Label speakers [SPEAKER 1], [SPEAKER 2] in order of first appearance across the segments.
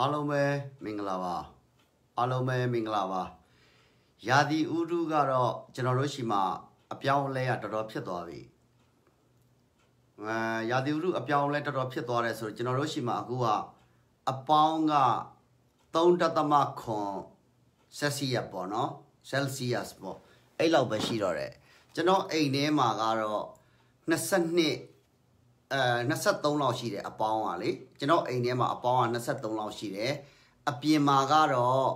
[SPEAKER 1] အားလုံးပဲမင်္ဂလာပါအားလုံးပဲမင်္ဂလာပါ ရာသီဥတုကတော့ကျွန်တော်တို့ရှိမှ အပြောင်းလဲရတော်တော်ဖြစ်သွားပြီအဲရာသီဥတုအပြောင်းလဲတော်တော်ဖြစ်သွားတယ်ဆိုတော့ကျွန်တော်တို့ရှိမှအခုကအပေါင်းက3.9ဆယ်စီယပ်ပေါ့နော်ဆယ်စီယပ်ပေါ့အဲ့လောက်ပဲရှိတော့တယ်ကျွန်တော်အိမ်ထဲမှာကတော့22အဲ23လောက်ရှိတယ်အပေါင်းကလေကျွန်တော်အိမ်ထဲမှာအပေါင်းက23လောက်ရှိတယ်အပြင်မှာကတော့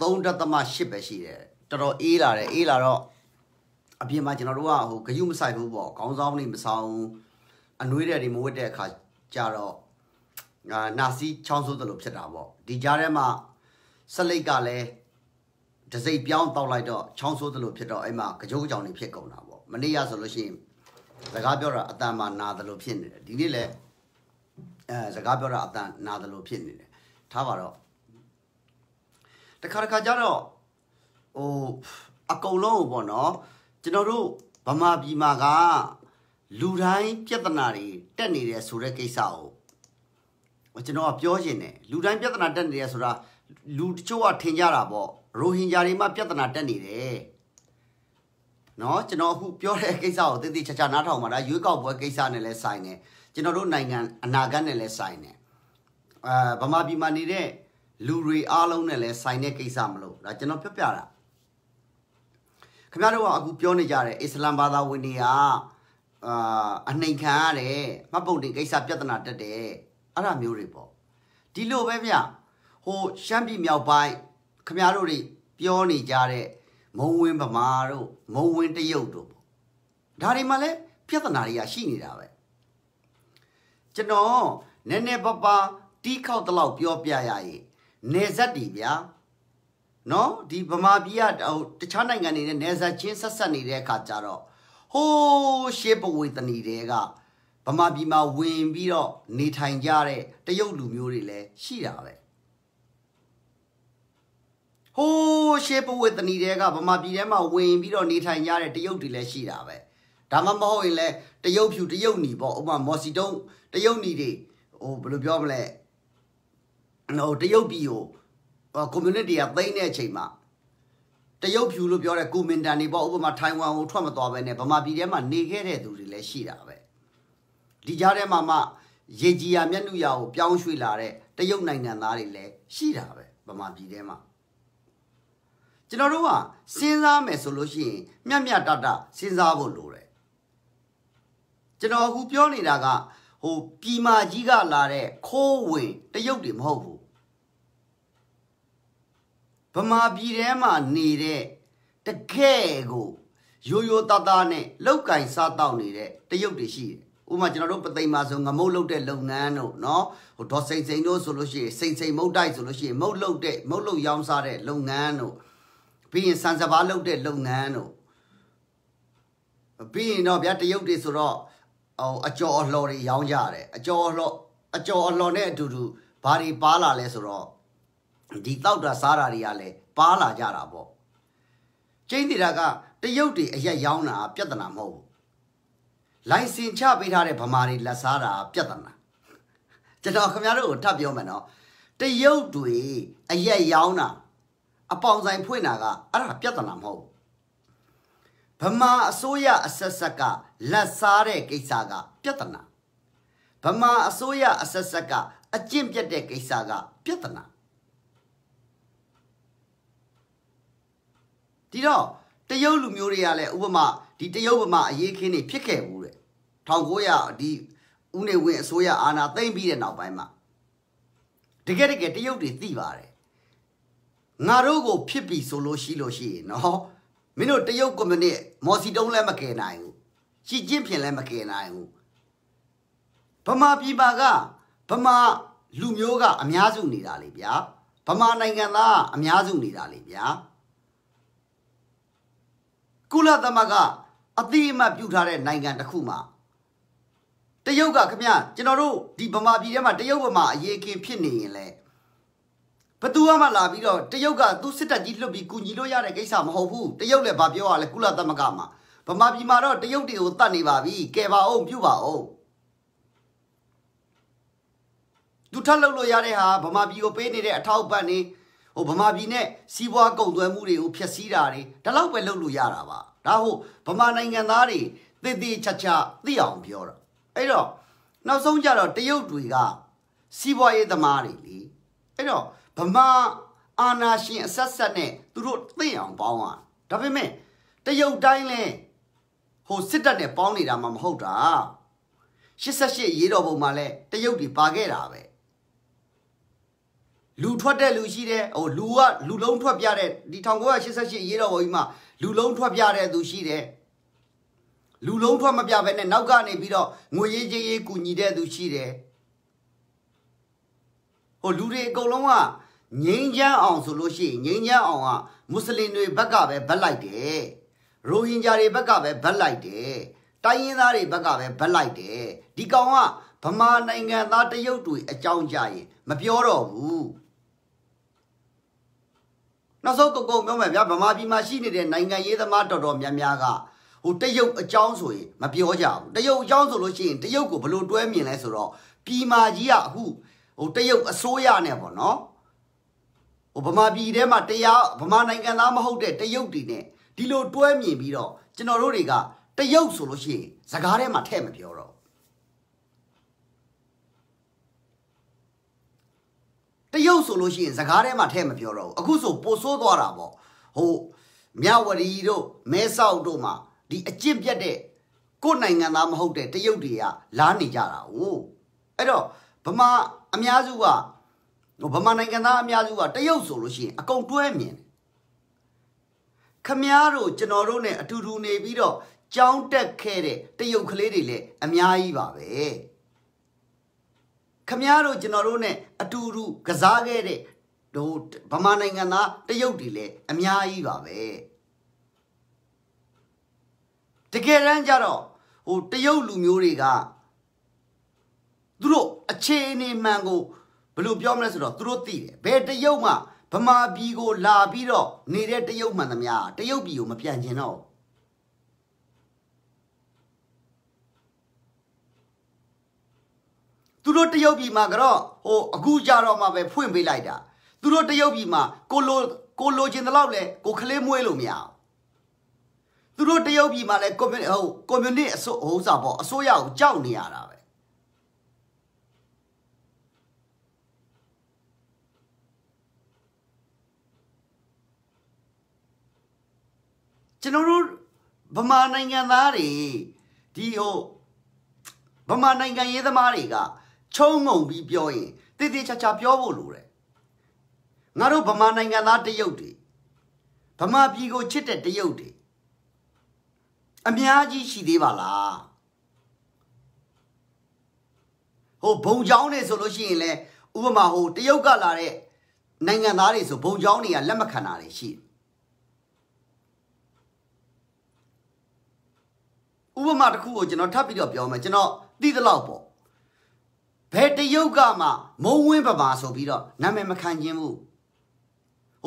[SPEAKER 1] 3.8ပဲရှိတယ်တော်တော်အေးလာတယ်အေးလာတော့အပြင်မှာကျွန်တော်တို့ကဟိုဂယုမဆိုင်ဘူးပေါ့ခေါင်းဆောင်တွေမဆောင် အနှွေးတွေတွေမဝတ်တဲ့အခါကြတော့ငါနာစီချောင်းဆိုးသလိုဖြစ်တာပေါ့ဒီကြားထဲမှာဆက်လိတ်ကလည်းတစိပ်ပြောင်းတောက်လိုက်တော့ချောင်းဆိုးသလိုဖြစ်တော့အဲ့မှာကြောကြောင်တွေဖြစ်ကုန်တာပေါ့မနေ့ရဆိုလို့ရှိရင်စကားပြောတာအတန်မှနာတယ်လို့ဖြစ်နေတယ်ဒီနေ့လည်းအဲစကားပြောတာအတန်နာတယ်လို့ဖြစ်နေတယ်ထားပါတော့တခါတခါကျတော့ဟိုအကုန်လုံးပေါ့နော်ကျွန်တော်တို့ဗမာပြည်မှာကလူတိုင်းပြဿနာတွေတက်နေတယ်ဆိုတဲ့ကိစ္စကိုကျွန်တော်ကပြောချင်တယ်လူတိုင်းပြဿနာတက်နေတယ်ဆိုတာလူတချို့ကထင်ကြတာပေါ့ရိုဟင်ဂျာတွေမှပြဿနာတက်နေတယ်နော်ကျွန်တော်အခုပြောတဲ့ကိစ္စကိုတည်တည်ချာချာနားထောင်ပါဒါရွေးကောက်ပွဲကိစ္စနဲ့လည်းဆိုင်တယ်ကျွန်တော်တို့နိုင်ငံအနာဂတ်နဲ့လည်းဆိုင်တယ်အာဗမာပြည်မှာနေတဲ့လူတွေအားလုံးနဲ့လည်းဆိုင်တဲ့ကိစ္စမလို့ဒါကျွန်တော်ပြောပြတာခင်ဗျားတို့ကအခုပြောနေကြတယ်အစ္စလမ်ဘာသာဝင်တွေကအာအနှိမ်ခံရတယ်မှတ်ပုံတင်ကိစ္စပြဿနာတက်တယ်အဲ့ဒါမျိုးတွေပေါ့ဒီလိုပဲဗျဟိုရှမ်းပြည်မြောက်ပိုင်းခင်ဗျားတို့တွေပြောနေကြတဲ့မုံဝင်ဗမာတို့မုံဝင်တရုတ်တို့ပေါ့ဒါတွေမှလည်းပြဿနာတွေကရှိနေတာပဲကျွန်တော်နည်းနည်းပါးပါးတီးခေါက်တလောက်ပြောပြရရင်နေဆက်တီဗျာနော်ဒီဗမာပြည်ကတခြားနိုင်ငံတွေနဲ့နေဆက်ချင်းဆက်ဆက်နေတဲ့အခါကျတော့ဟိုးရှေးပဝေသနီတွေကဗမာပြည်မှာဝင်ပြီးတော့နေထိုင်ကြတဲ့တရုတ်လူမျိုးတွေလည်းရှိတာပဲဟိုးရှေးပဝေသနီတွေကဗမာပြည်ထဲမှာဝင်ပြီးတော့နေထိုင်ကြတဲ့တရုတ်တွေလည်းရှိတာပဲဒါမှမဟုတ်ရင်လည်းတရုတ်ဖြူတရုတ်ညီပေါ့ဥပမာမော်စီတုံးတရုတ်ညီတွေဟိုဘယ်လိုပြောမလဲဟိုတရုတ်ပြည်ကိုကွန်မြူနတီကသိမ့်တဲ့အချိန်မှာတရုတ်ဖြူလို့ပြောတဲ့ကူမင်တန်တွေပေါ့ဥပမာထိုင်ဝမ်ကိုထွက်မသွားဘဲနဲ့ဗမာပြည်ထဲမှာနေခဲ့တဲ့သူတွေလည်းရှိတာပဲဒီကြားထဲမှာမှရေကြီးရမျက်နှာရကိုပြောင်းရွှေ့လာတဲ့တရုတ်နိုင်ငံသားတွေလည်းရှိတာပဲဗမာပြည်ထဲမှာကျွန်တော်တို့ကစဉ်းစားမယ်ဆိုလို့ရှိရင်မျက်မျက်တတစဉ်းစားဖို့လိုတယ်ကျွန်တော်အခုပြောနေတာကဟိုပြည်မာကြီးကလာတဲ့ခိုးဝင်တရုတ်တွေမဟုတ်ဘူးဗမာပြည်ထဲမှာနေတဲ့တကယ်ကိုရိုးရိုးသားသားနဲ့လောက်ကင်စားတောက်နေတဲ့တရုတ်တွေရှိတယ်ဥပမာကျွန်တော်တို့ပသိမ်မှာဆိုငမုတ်လုတ်တဲ့လုပ်ငန်းတို့နော်ဟိုဒေါ်စိန်စိန်တို့ဆိုလို့ရှိရင်စိန်စိန်မုတ်တိုက်ဆိုလို့ရှိရင်မုတ်လုတ်တဲ့မုတ်လုတ်ရောင်းစားတဲ့လုပ်ငန်းတို့ပြီးရင်စံစဘာလုပ်တဲ့လုပ်ငန်းတို့ပြီးရင်တော့ဗျာတရုတ်တွေဆိုတော့ဟိုအကျော်အလှော်တွေရောင်းကြတယ်အကျော်အလှော်အကျော်အလှော်နဲ့အတူတူဘာတွေပါလာလဲဆိုတော့ဒီတောက်တာစားတာတွေကလည်းပါလာကြတာပေါ့ကျင်းနေတာကတရုတ်တွေအရက်ရောင်းတာပြဿနာမဟုတ်ဘူးလိုင်စင်ချပေးထားတဲ့ဗမာတွေလက်စားတာပြဿနာကျွန်တော်ခင်ဗျားတို့ကိုထပ်ပြောမယ်နော်တရုတ်တွေအရက်ရောင်းတာအပေါင်ဆိုင်ဖွင့်တာကအဲ့ဒါပြဿနာမဟုတ်ဘူးဗမာအစိုးရအဆက်ဆက်ကလက်စားတဲ့ကိစ္စကပြဿနာဗမာအစိုးရအဆက်ဆက်ကအကျင့်ပြတ်တဲ့ကိစ္စကပြဿနာဒီတော့တရုတ်လူမျိုးတွေကလည်းဥပမာဒီတရုတ်ဗမာအရေးခင်းနေဖြစ်ခဲ့ဘူးတဲ့1900ဒီဦးနေဝင်အစိုးရအာဏာသိမ်းပြီးတဲ့နောက်ပိုင်းမှာတကယ်တကယ်တရုတ်တွေသိပါတယ်ငါတို့ကိုဖြစ်ပြီဆိုလို့ရှိလို့ရှိရင်နော်မင်းတို့တရုတ်ကွန်မြူနစ်မော်စီတုံးလည်းမကယ်နိုင်ဘူးရှီကျင့်ဖျင်လည်းမကယ်နိုင်ဘူးဗမာပြည်ပါကဗမာလူမျိုးကအများစုနေတာလေဗျာဗမာနိုင်ငံသားအများစုနေတာလေဗျာကုလသမဂ္ဂအတိအမှတ်ပြုထားတဲ့နိုင်ငံတစ်ခုမှာတရုတ်ကခမကျွန်တော်တို့ဒီဗမာပြည်ထဲမှာတရုတ်ဗမာအရေးခင်ဖြစ်နေရင်လည်းဘသူမှလာပြီးတော့တရုတ်ကသူစစ်တပ်ကြီးလွတ်ပြီးကူညီလို့ရတဲ့ကိစ္စမဟုတ်ဘူးတရုတ်လည်းဗာပြောရလဲကုလသမဂ္ဂမှာဗမာပြည်မှာတော့တရုတ်တွေကိုတတ်နေပါပြီကဲပါအောင်ပြုပါအောင်သူထပ်လုပ်လို့ရတဲ့ဟာဗမာပြည်ကိုပေးနေတဲ့အထောက်ပံ့နေဟိုဗမာပြည်နဲ့စီးပွားကုန်သွယ်မှုတွေကိုဖျက်ဆီးတာတွေဒါလောက်ပဲလုပ်လို့ရတာပါဒါဟုတ်ဗမာနိုင်ငံသားတွေတည်တည်ချာချာသိအောင်ပြောတာအဲ့တော့နောက်ဆုံးကြတော့တရုတ်တွေကစီးပွားရေးသမားတွေလေအဲ့တော့ဗမာအာနာရှင်အဆက်ဆက်နဲ့သူတို့သိအောင်ပေါင်းอ่ะဒါပေမဲ့တရုတ်တိုင်းလဲဟိုစစ်တပ်နဲ့ပေါင်းနေတာမှမဟုတ်တာ88ရေတော်ပုံမှာလဲတရုတ်တွေပါခဲ့တာပဲလူထွက်တဲ့လူရှိတယ်ဟိုလူကလူလုံးထွက်ပြတဲ့ဒီ1988ရေတော်ပုံကြီးမှာလူလုံးထွက်ပြတဲ့သူရှိတယ်လူလုံးထွက်မပြဘဲနဲ့နောက်ကနေပြီးတော့ငွေရေးကြေးရေးကူညီတဲ့သူရှိတယ်ဟိုလူတွေအကုန်လုံးကငိမ့်ချမ်းအောင်ဆိုလို့ရှိရင်ငိမ့်ချမ်းအောင်ကမွတ်စလင်တွေဘက်ကပဲဗတ်လိုက်တယ်ရိုဟင်ဂျာတွေဘက်ကပဲဗတ်လိုက်တယ်တိုင်းရင်းသားတွေဘက်ကပဲဗတ်လိုက်တယ်ဒီကောင်ကဗမာနိုင်ငံသားတရုတ်တွေအကြောင်းကြရင်မပြောတော့ဘူးနောက်ဆုံးကိုကိုပြောမယ်ဗျာဗမာပြည်မှာရှိနေတဲ့နိုင်ငံရေးသမားတော်တော်များများကဟိုတရုတ်အကြောင်းဆိုရင်မပြောကြဘူးတရုတ်အကြောင်းဆိုလို့ရှိရင်တရုတ်ကိုဘယ်လိုတွဲမြင်လဲဆိုတော့ပြည်မာကြီးကအခုဟိုတရုတ်အစိုးရနဲ့ပေါ့နော်ဟိုဗမာပြည်ထဲမှာတရားဗမာနိုင်ငံသားမဟုတ်တဲ့တရုတ်တွေနဲ့ဒီလိုတွဲမြင်ပြီးတော့ကျွန်တော်တို့တွေကတရုတ်ဆိုလို့ရှိရင်စကားထဲမှာထည့်မပြောတော့တရုတ်ဆိုလို့ရှိရင်စကားထဲမှာထည့်မပြောတော့အခုဆိုပိုဆိုးသွားတာပေါ့ဟိုမြဝရီတို့မဲဆောက်တို့မှာဒီအကျင့်ပြတ်တဲ့ကိုယ်နိုင်ငံသားမဟုတ်တဲ့တရုတ်တွေကလာနေကြတာ哦အဲ့တော့ဗမာအများစုကဗမာနိုင်ငံသားအများစုကတရုတ်ဆိုလို့ရှိရင်အကုန်တွဲမြင်တယ်ခမည်းတော်ကျွန်တော်တို့ ਨੇ အတူတူနေပြီးတော့ကြောင်းတက်ခဲ့တဲ့တရုတ်ကလေးတွေလည်းအများကြီးပါပဲခမည်းတော်ကျွန်တော်တို့ ਨੇ အတူတူကစားခဲ့တဲ့ဟိုဗမာနိုင်ငံသားတရုတ်တွေလည်းအများကြီးပါပဲတကယ်တမ်းကျတော့ဟိုတရုတ်လူမျိုးတွေကသူတို့အခြေအနေမှန်ကိုဘယ်လိုပြောမလဲဆိုတော့သူတို့သိတယ်ဘယ်တရုတ်မှဗမာပြည်ကိုလာပြီးတော့နေတဲ့တရုတ်မှန်သမျှတရုတ်ပြည်ကိုမပြန်ကျင်တော့သူတို့တရုတ်ပြည်မှာကတော့ဟိုအခုကြတော့မှပဲဖွင့်ပေးလိုက်တာသူတို့တရုတ်ပြည်မှာကိုလိုကိုလိုချင်တဲ့လောက်လဲကိုခလေးမွေးလို့မရအောင်သူတို့တရုတ်ပြည်မှာလဲကွန်မြူဟိုကွန်မြူနစ်အစိုးဟိုဥစားပေါ့အစိုးရကိုကြောက်နေရတာပဲကျွန်တော်တို့ဗမာနိုင်ငံသားတွေဒီဟိုဗမာနိုင်ငံရေးသမားတွေကချုံငုံပြီးပြောရင်တည်တည်ချာချာပြောဖို့လိုတယ်ငါတို့ဗမာနိုင်ငံသားတရုတ်တွေဗမာပြည်ကိုချစ်တဲ့တရုတ်တွေအများကြီးရှိသေးပါလားဟိုဘုံချောင်းတွေဆိုလို့ရှိရင်လဲဥပမာဟိုတရုတ်ကလာတဲ့နိုင်ငံသားတွေဆိုဘုံချောင်းတွေကလက်မခံတာတွေရှိတယ်ဥပမာတစ်ခုကိုကျွန်တော်ထပ်ပြီးတော့ပြောမယ်ကျွန်တော်သိသလောက်ပေါ့ဘယ်တရုတ်ကမှမုံဝင်းပမာဆိုပြီးတော့နာမည်မခံခြင်းဘူး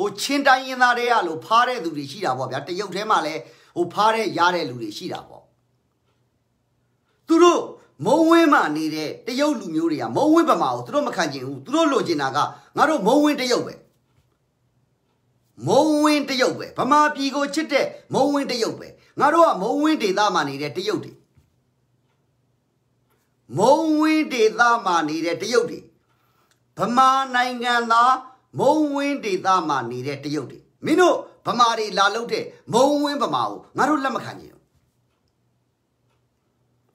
[SPEAKER 1] ဟိုချင်းတိုင်းရင်သားတွေကလို့ဖားတဲ့သူတွေရှိတာပေါ့ဗျာတရုတ်ထဲမှာလည်းဟိုဖားတဲ့ရတဲ့လူတွေရှိတာပေါ့သူတို့မုံဝင်းမှာနေတဲ့တရုတ်လူမျိုးတွေကမုံဝင်းပမာကိုသူတို့မခံခြင်းဘူးသူတို့လိုချင်တာကငါတို့မုံဝင်းတရုတ်ပဲမုံဝင်းတရုတ်ပဲဗမာပြည်ကိုချစ်တဲ့မုံဝင်းတရုတ်ပဲငါတို့ကမုံဝင်းဒေသမှာနေတဲ့တရုတ်တွေမုံဝင်းဒေသမှာနေတဲ့တရုတ်တွေဗမာနိုင်ငံသားမုံဝင်းဒေသမှာနေတဲ့တရုတ်တွေမင်းတို့ဗမာတွေလာလို့တဲ့မုံဝင်းဗမာကိုငါတို့လက်မခံကြဘူး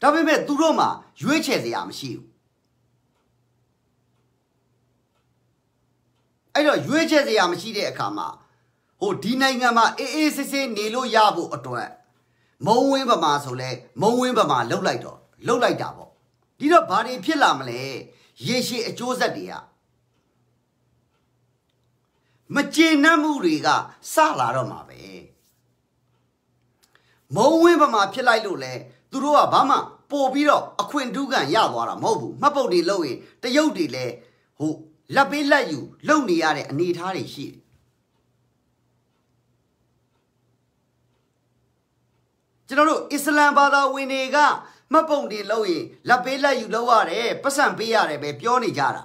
[SPEAKER 1] ဒါပေမဲ့သူတို့မှာရွေးချယ်စရာမရှိဘူးအဲ့တော့ရွေးချယ်စရာမရှိတဲ့အခါမှာဟိုဒီနိုင်ငံမှာအေးအေးဆေးဆေးနေလို့ရဖို့အတွက်မုံဝင်းဗမာဆိုလဲမုံဝင်းဗမာလှုပ်လိုက်တော့လှုပ်လိုက်တာပေါ့ဒီတော့ဘာတွေဖြစ်လာမလဲရေရှည်အကျိုးဆက်တွေကမကျေနပ်မှုတွေကစလာတော့မှာပဲမုံဝင်းဗမာဖြစ်လိုက်လို့လဲသူတို့ကဘာမှပို့ပြီးတော့အခွင့်တူးကန်ရသွားတာမဟုတ်ဘူးမှတ်ပုံတွေလုပ်ရင်တရုတ်တွေလဲဟိုလက်ပေးလက်ယူလုပ်နေရတဲ့အနေအထားတွေရှိတယ်ကျွန်တော်တို့အစ္စလမ်ဘာသာဝင်တွေကမပုံတွေလောက်ရင်လက်ပေးလက်ယူလောက်ရတယ်ပတ်စံပေးရတယ်ပဲပြောနေကြတာ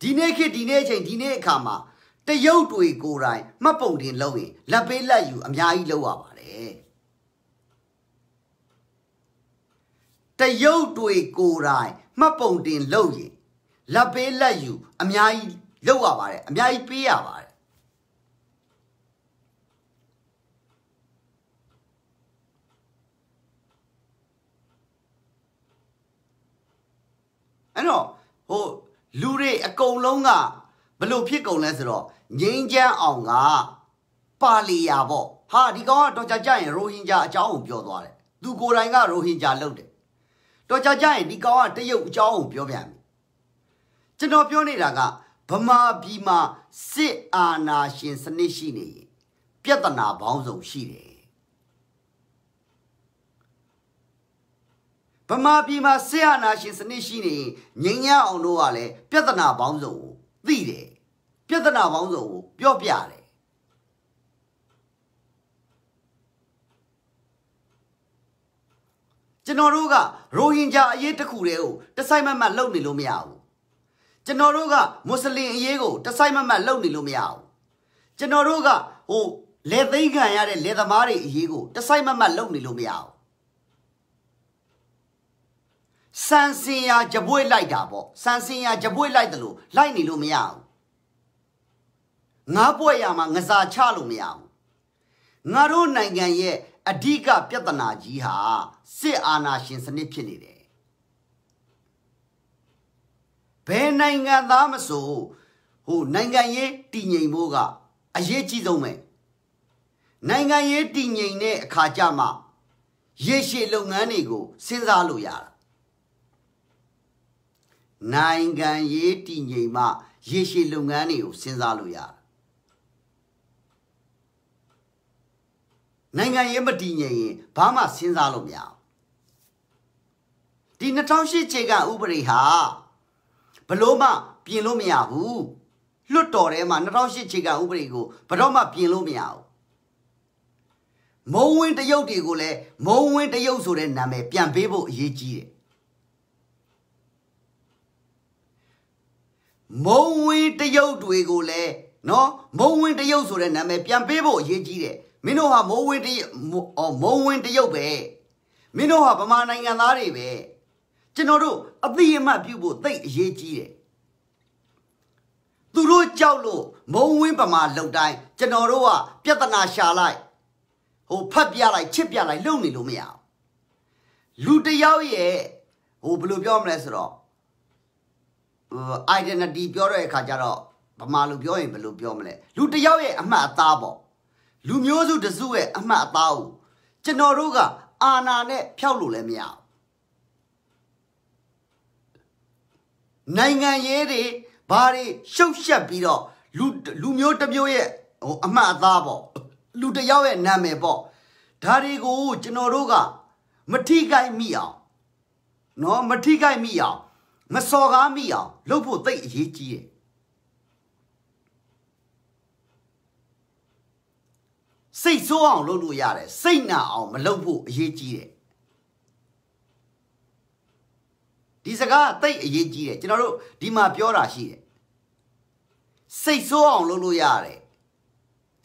[SPEAKER 1] ဒီနေ့ခေတ်ဒီနေ့အချိန်ဒီနေ့အခါမှာတရုတ်တွေ ကိုယ်တိုင်မပုံတင်လောက်ရင်လက်ပေးလက်ယူ အများကြီးလောက်ရပါတယ်တရုတ်တွေကိုယ်တိုင်မပုံတင်လောက်ရင်လက်ပေးလက်ယူအများကြီးလောက်ရပါတယ်အများကြီးပေးရပါတယ်အဲ့တော့ဟိုလူတွေအကုန်လုံးကဘလို့ဖြစ်ကုန်လဲဆိုတော့ငိမ့်ချမ်းအောင်ကပါလီယာပေါ့ဟာဒီကောင်ကတော်ချာကြရင်ရိုဟင်ဂျာအကြောင်းကိုပြောသွားတယ်သူကိုယ်တိုင်ကရိုဟင်ဂျာလုပ်တယ်တော်ချာကြရင်ဒီကောင်ကတရုတ်အကြောင်းကိုပြောပြန်ပြီကျွန်တော်ပြောနေတာကဗမာပြည်မှာစစ်အာဏာရှင်စနစ်ရှိနေရင်ပြဿနာပေါင်းစုံရှိတယ်ဗမာပြည်မှာဆရာနာရှင်စနစ်ရှိနေငိမ့်ရအောင်တို့ကလည်းပြဿနာပေါင်းစုံကိုသိတယ်ပြဿနာပေါင်းစုံကိုပြောပြတယ်ကျွန်တော်တို့ကရိုဟင်ဂျာအရေးတစ်ခုတည်းကိုတဆိုင်မတ်မတ်လုပ်နေလို့မရဘူးကျွန်တော်တို့ကမွတ်စလင်အရေးကိုတဆိုင်မတ်မတ်လုပ်နေလို့မရဘူးကျွန်တော်တို့ကဟိုလက်သိမ်းခံရတဲ့လက်သမားတွေအရေးကိုတဆိုင်မတ်မတ်လုပ်နေလို့မရဘူးစံစင်ရကြပွေလိုက်တာပေါ့စံစင်ရကြပွေလိုက်တယ်လို့လိုက်နေလို့မရဘူးငါးပွေရမှာငစားချလို့မရဘူးငါတို့နိုင်ငံရဲ့အဓိကပြဿနာကြီးဟာစစ်အာဏာရှင်စနစ်ဖြစ်နေတယ်ဘယ်နိုင်ငံသားမဆိုဟိုနိုင်ငံရေးတည်ငြိမ်ဖို့ကအရေးကြီးဆုံးပဲနိုင်ငံရေးတည်ငြိမ်တဲ့အခါကျမှ ရေရှည်လုပ်ငန်းတွေကိုစဉ်းစားလို့ရတာနိုင်ငံရေးတည်ငြိမ်မှ ရေရှည်လုပ်ငန်းတွေကိုစဉ်းစားလို့ရတယ်နိုင်ငံရေးမတည်ငြိမ်ရင်ဘာမှစဉ်းစားလို့မရဘူးဒီ2008ခြေကဥပဒေဟာဘလို့မှ ပြင်လို့မရဘူးလွတ်တော်ထဲမှာ2008ခြေကဥပဒေကိုဘတော့မှပြင်လို့မရဘူးမုံဝင်းတရုတ်တွေကိုလည်းမုံဝင်းတရုတ်ဆိုတဲ့နာမည်ပြန်ပေးဖို့အရေးကြီးတယ်မုံဝင်းတရုတ်တွေကိုလည်းနော်မုံဝင်းတရုတ်ဆိုတဲ့နာမည်ပြန်ပေးဖို့အရေးကြီးတယ်မင်းတို့ဟာမုံဝင်းတရုတ်မုံဝင်းတရုတ်ပဲမင်းတို့ဟာဗမာနိုင်ငံသားတွေပဲကျွန်တော်တို့အသိအမှတ်ပြုဖို့သိအရေးကြီးတယ်သူတို့ကြောက်လို့မုံဝင်းဗမာလောက်တိုင်းကျွန်တော်တို့ကပြဿနာရှာလိုက်ဟိုဖတ်ပြလိုက်ချစ်ပြလိုက်လုံနေလို့မရဘူးလူတယောက်ရဲ့ဟိုဘယ်လိုပြောမလဲဆိုတော့ identity ပြောတဲ့အခါကျတော့ဗမာလူပြောရင်ဘယ်လိုပြောမလဲလူတယောက်ရဲ့အမှတ်အသားပေါ့လူမျိုးစုတစုရဲ့အမှတ်အသားကိုကျွန်တော်တို့ကအာနာနဲ့ဖျောက်လို့လည်းမရဘူးနိုင်ငံရေးတွေဘာတွေရှုပ်ရှက်ပြီးတော့လူလူမျိုးတစ်မျိုးရဲ့ဟိုအမှတ်အသားပေါ့လူတယောက်ရဲ့နာမည်ပေါ့ဒါတွေကို ကျွန်တော်တို့ကမထိခိုက်မိအောင်เนาะမထိခိုက်မိအောင်မစော်ကားမိအောင်လုပ်ဖို့သိအရေးကြီးတယ်စိတ်ဆိုးအောင်လုပ်လို့ရတယ်စိတ်နာအောင်မလုပ်ဖို့အရေးကြီးတယ်ဒီစကားသိအရေးကြီးတယ်ကျွန်တော်တို့ဒီမှာပြောတာရှိတယ်စိတ်ဆိုးအောင်လုပ်လို့ရတယ်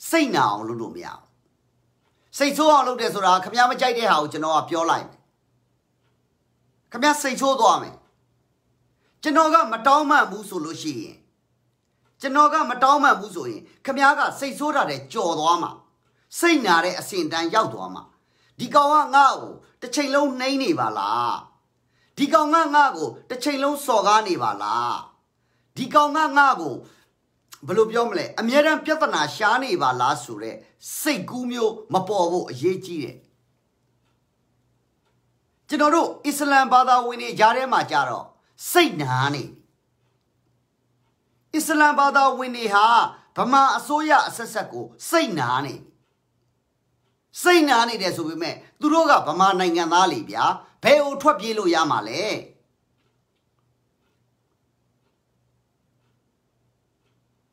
[SPEAKER 1] စိတ်နာအောင်လုပ်လို့မရဘူးစိတ်ဆိုးအောင်လုပ်တယ်ဆိုတာခမ ्या မကြိုက်တဲ့ဟာကိုကျွန်တော်ကပြောလိုက်မယ်ခမ ्या စိတ်ဆိုးသွားမယ်ကျွန်တော်ကမတောင်းမှန်ဘူးဆိုလို့ရှိရင်ကျွန်တော်ကမတောင်းမှန်ဘူးဆိုရင်ခမားကစိတ်ဆိုးတာတဲ့ကြော်သွားမှာစိတ်နာတဲ့အဆင့်တန်းရောက်သွားမှာဒီကောင်ကငါ့ကိုတစ်ချိန်လုံးနှိမ့်နေပါလားဒီကောင်ကငါ့ကိုတစ်ချိန်လုံးစော်ကားနေပါလားဒီကောင်ကငါ့ကိုဘယ်လိုပြောမလဲအမြဲတမ်းပြဿနာရှားနေပါလားဆိုတော့စိတ်ကူးမျိုး မပေါ်ဖို့အရေးကြီးတယ်ကျွန်တော်တို့အစ္စလမ်ဘာသာဝင်တွေကြားထဲမှာကြတော့စိတ်နာနေအစ္စလမ်ဘာသာဝင်တွေဟာဗမာအစိုးရအဆက်ဆက်ကို စိတ်နာနေစိတ်နာနေတယ်ဆိုပေမဲ့သူတို့ကဗမာနိုင်ငံသားလေဗျာဘယ်ဟိုထွက်ပြေးလို့ရမှာလဲ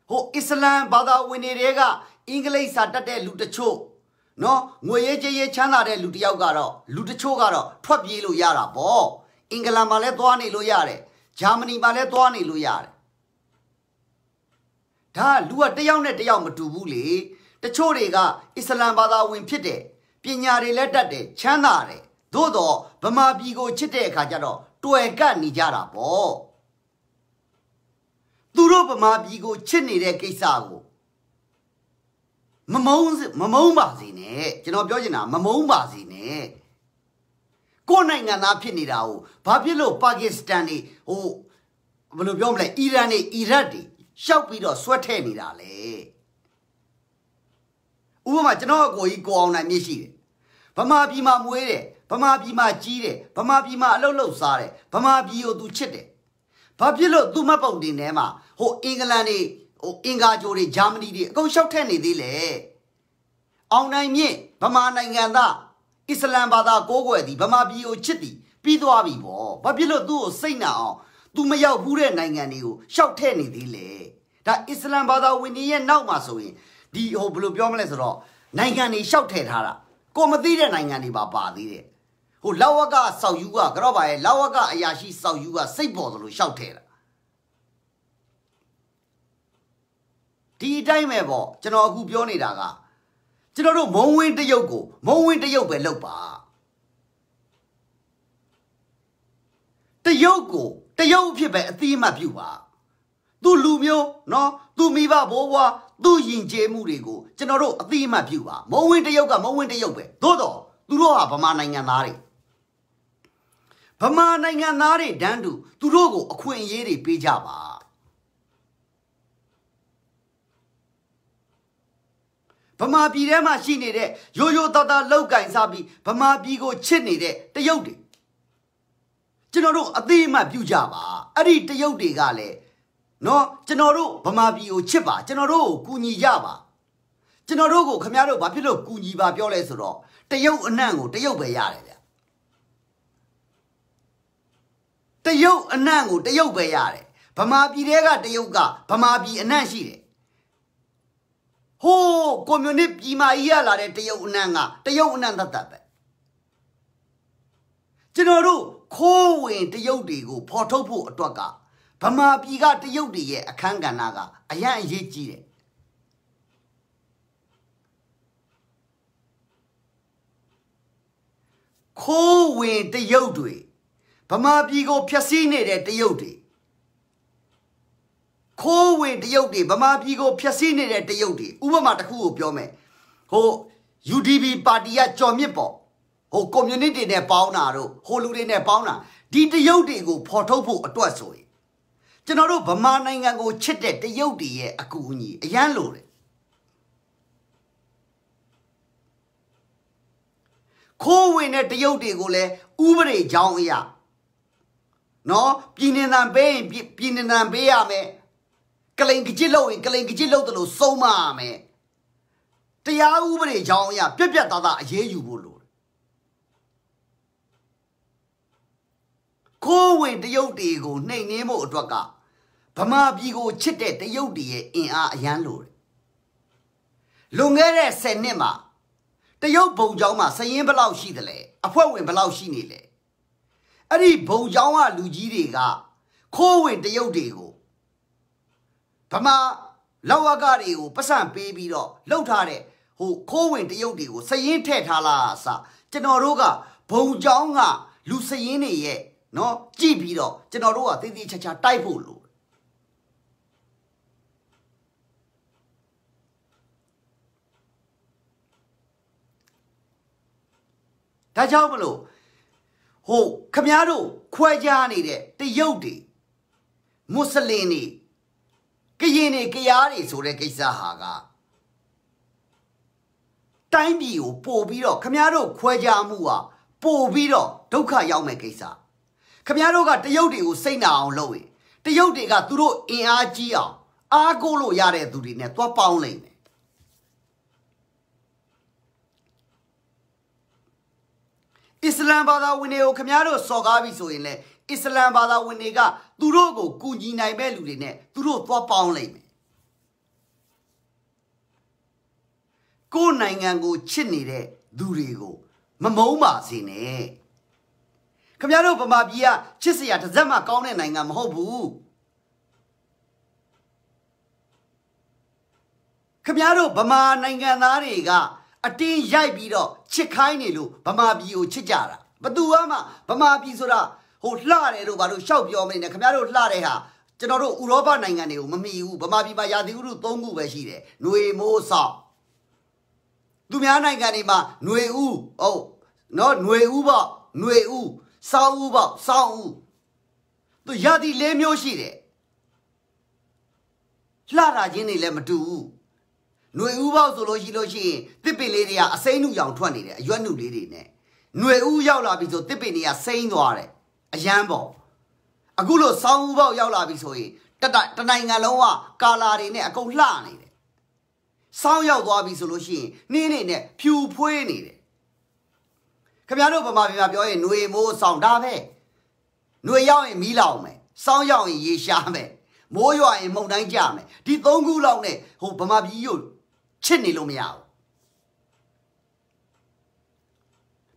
[SPEAKER 1] ဟိုအစ္စလမ်ဘာသာဝင်တွေကအင်္ဂလိပ်စာတတ်တဲ့လူတချို့နော်ငွေရေးကြေးရေးချမ်းသာတဲ့လူတယောက်ကတော့လူတချို့ကတော့ထွက်ပြေးလို့ရတာပေါ့အင်္ဂလန်မှာလည်းသွားနေလို့ရတယ်ဂျာမနီမှာလည်းသွားနေလို့ရတယ်ဒါလူကတယောက်နဲ့တယောက်မတူဘူးလေတချို့တွေကအစ္စလမ်ဘာသာဝင်ဖြစ်တယ်ပညာတွေလည်းတတ်တယ်ချမ်းသာတယ်သို့တော့ဗမာပြည်ကိုချစ်တဲ့အခါကျတော့တွယ်ကပ်နေကြတာပေါ့သူတို့ဗမာပြည်ကိုချစ်နေတဲ့ကိစ္စကိုမမုန်းမမုန်းပါစေနဲ့ကျွန်တော်ပြောချင်တာမမုန်းပါစေနဲ့ကိုယ်နိုင်ငံသားဖြစ်နေတာကိုဘာဖြစ်လို့ပါကစ္စတန်တွေဟိုဘယ်လိုပြောမလဲအီရန်တွေအီရတ်တွေရှောက်ပြီးတော့ဆွဲထည့်နေတာလေဥပမာကျွန်တော်အကိုကြီးကိုအောင်နိုင်မြင့်ရှိတယ်ဗမာပြည်မှာမွေးတယ်ဗမာပြည်မှာကြီးတယ်ဗမာပြည်မှာအလုပ်လုပ်စားတယ်ဗမာပြည်ကိုသူချစ်တယ်ဘာဖြစ်လို့သူ့မှတ်ပုံတင်ထဲမှာဟိုအင်္ဂလန်တွေဟိုအင်္ဂါဂျိုတွေဂျာမနီတွေအကုန်ရှောက်ထည့်နေသေးလေအောင်နိုင်မြင့်ဗမာနိုင်ငံသားအစ္စလမ်ဘာသာကိုးကွယ်သည်ဗမာပြည်ကိုချစ်သည်ပြီးသွားပြီပေါ့ဘာဖြစ်လို့သူ့ကိုစိတ်နာအောင်သူမရောက်ဘူးတဲ့နိုင်ငံတွေကိုရှောက်ထဲ့နေသေးလေဒါအစ္စလမ်ဘာသာဝင်ကြီးရဲ့နောက်မှာဆိုရင်ဒီဟိုဘယ်လိုပြောမလဲဆိုတော့နိုင်ငံတွေရှောက်ထဲ့ထားတာကိုမသိတဲ့နိုင်ငံတွေပါပါသေးတယ်ဟိုလောက်ဝကဆောက်ယူကကတော့ပါရဲ့လောက်ဝကအရာရှိဆောက်ယူကစိတ်ပေါ်သလိုရှောက်ထဲ့တာဒီအတိုင်းပဲပေါ့ကျွန်တော်အခုပြောနေတာကကျွန်တော်တို့မုံဝင်းတရုတ်ကိုမုံဝင်းတရုတ်ပဲလောက်ပါတရုတ်ကိုတရုတ်ဖြစ်ပဲအသီးမှပြုပါ သူလူမျိုးနော်သူမိဘဘိုးဘွားသူယဉ်ကျေးမှုတွေကိုကျွန်တော်တို့အသီးမှပြုပါမုံဝင်းတရုတ်ကမုံဝင်းတရုတ်ပဲသို့တော့သူတို့ဟာဗမာနိုင်ငံသားတွေဗမာနိုင်ငံသားတွေတန်းတူသူတို့ကိုအခွင့်အရေးတွေပေးကြပါဗမာပြည်ထဲမှာရှိနေတဲ့ရိုးရိုးသားသားလောက်ကင်စားပြီးဗမာပြည်ကိုချစ်နေတဲ့တရုတ်တွေကျွန်တော်တို့အသေးအမှပြုကြပါအဲ့ဒီတရုတ်တွေကလည်းနော်ကျွန်တော်တို့ဗမာပြည်ကိုချစ်ပါကျွန်တော်တို့ကိုကူညီကြပါကျွန်တော်တို့ကိုခမရတို့ဘာဖြစ်လို့ကူညီပါပြောလဲဆိုတော့တရုတ်အနှံ့ကိုတရုတ်ပဲရတယ်ဗျတရုတ်အနှံ့ကိုတရုတ်ပဲရတယ်ဗမာပြည်တဲကတရုတ်ကဗမာပြည်အနှံ့ရှိတယ်ဟိုးကွန်မြူနစ်ပြည်မာကြီးရလာတဲ့တရုတ်အနံ့ကတရုတ်အနံ့သက်သက်ပဲကျွန်တော်တို့ခိုးဝင်တရုတ်တွေကို ဖော်ထုတ်ဖို့အတွက်ကဗမာပြည်ကတရုတ်တွေရဲ့အခန်းကဏ္ဍကအရန်အရေးကြီးတယ်ခိုးဝင်တရုတ်တွေဗမာပြည်ကိုဖျက်ဆီးနေတဲ့တရုတ်တွေခိုးဝင်တရုတ်တွေဗမာပြည်ကိုဖျက်ဆီးနေတဲ့တရုတ်တွေဥပမာတစ်ခုကိုပြောမယ်ဟို UDP ပါတီကကြော်မြစ်ပေါ့ဟိုကွန်မြူနတီနဲ့ပေါင်းတာတို့ဟိုလူတွေနဲ့ပေါင်းတာဒီတရုတ်တွေကိုဖော်ထုတ်ဖို့အတွက်ဆိုရင်ကျွန်တော်တို့ဗမာနိုင်ငံကိုချစ်တဲ့တရုတ်တွေရဲ့အကူအညီအရန်လိုတယ်ခိုးဝင်တဲ့တရုတ်တွေကိုလည်းဥပဒေကြောင်းအရနော်ပြည်နေသံပေးရင်ပြည်နေသံပေးရမယ်ကလိန်ကကြစ်လို့ရင်ကလိန်ကကြစ်လို့တယ်လို့ဆုံးမရမယ်တရားဥပဒေကြောင်းအရာပြက်ပြက်သားသားအရေးယူဖို့လိုတယ်ကိုဝင်တရုတ်တွေကိုနှိမ်နှင်းဖို့အတွက်ကဗမာပြည်ကိုချစ်တဲ့တရုတ်တွေရဲ့အင်အားအရန်လိုတယ်လွန်ခဲ့တဲ့10နှစ်မှာတရုတ်ဘုံကျောင်းမှာစရင်ဘလောက်ရှိတယ်လဲအဖွဲ့ဝင်ဘလောက်ရှိနေလဲအဲ့ဒီဘုံကျောင်းကလူကြီးတွေကခိုးဝင်တရုတ်တွေကိုဗမာလောက်ဝကတွေကိုပတ်စံပေးပြီးတော့လှုပ်ထားတဲ့ဟိုခိုးဝင်တရုတ်တွေကိုစရင်ထည့်ထားလားအစကျွန်တော်တို့ကဘုံเจ้าကလူစရင်တွေရဲ့နော်ကြည့်ပြီးတော့ကျွန်တော်တို့ကသေသေးချာချာတိုက်ဖို့လို့ဒါကြောင့်မလို့ဟိုခမားတို့ခွဲခြားနေတဲ့တရုတ်တွေမွတ်စလင်တွေကရင်တွေကြားတွေဆိုတဲ့ကိစ္စဟာကတိုင်းပြည်ကိုပို့ပြီးတော့ခမည်းတော်ခွဲခြားမှုဟာပို့ပြီးတော့ဒုက္ခရောက်မဲ့ကိစ္စခမည်းတော်ကတရုတ်တွေကိုစိတ်နာအောင်လုပ်ရင်တရုတ်တွေကသူတို့အင်အားကြီးအောင်အားကိုးလို့ရတဲ့သူတွေနဲ့သွားပေါင်းလိမ့်မယ်အစ္စလမ်ဘာသာဝင်တွေကိုခမည်းတော်စော်ကားပြီဆိုရင်လည်းအစ္စလမ်ဘာသာဝင်တွေကသူတို့ကိုကူညီနိုင်မဲ့လူတွေနဲ့သူတို့သွားပေါင်းလိုက်မယ်ကိုယ်နိုင်ငံကို ချစ်နေတဲ့သူတွေကို မမုန်းပါစေနဲ့ခင်ဗျားတို့ဗမာပြည်ကချစ်စရာတစ်စက်မှကောင်းတဲ့နိုင်ငံမဟုတ်ဘူးခင်ဗျားတို့ဗမာနိုင်ငံသားတွေက အတင်းရိုက်ပြီးတော့ချစ်ခိုင်းနေလို့ဗမာပြည်ကိုချစ်ကြတာဘသူမှဗမာပြည်ဆိုတာဟိုလှတယ်တို့ဘာလို့ရှောက်ပြောမနေနဲ့ခင်ဗျားတို့လှတဲ့ဟာကျွန်တော်တို့ဥရောပနိုင်ငံတွေကိုမမီဘူးဗမာပြည်မှာရာသီဥတု၃ခုပဲရှိတယ်ຫນွေမိုးဆောင်သူများနိုင်ငံတွေမှာຫນွေဥဟုတ်နော်ຫນွေဥပေါ့ຫນွေဥစောင်းဥပေါ့စောင်းဥသူရာသီ၄မျိုးရှိတယ်လှတာချင်းတွေလည်းမတူဘူးຫນွေဥပေါ့ဆိုလို့ရှိလို့ရှိရင်တစ်ပင်လေးတွေကအစိမ့်နှုတ်ရောင်ထွက်နေတယ်အရွက်နှုတ်လေးတွေနဲ့ຫນွေဥရောက်လာပြီဆိုတစ်ပင်တွေကစိမ့်သွားတယ်အယမ်းပေါ့အခုလို့ဆောင်းဦးပေါက်ရောက်လာပြီဆိုရင်တတတနိုင်ငံလုံးကကာလာတွေနဲ့အကုန်လှနေတယ်ဆောင်းရောက်သွားပြီဆိုလို့ရှိရင်နင်းနေနဲ့ဖြူဖွေးနေတယ်ခင်ဗျားတို့ဗမာပြည်မှာပြောရင်ຫນွေမိုးဆောင်းဒါပဲຫນွေရောက်ရင် မီးလောင်မယ်ဆောင်းရောက်ရင်ရေရှားမယ်မိုးရွာရင်မုန်တိုင်းကြမယ်ဒီသုံးခုလောက်နဲ့ဟိုဗမာပြည်ကိုချစ်နေလို့မရ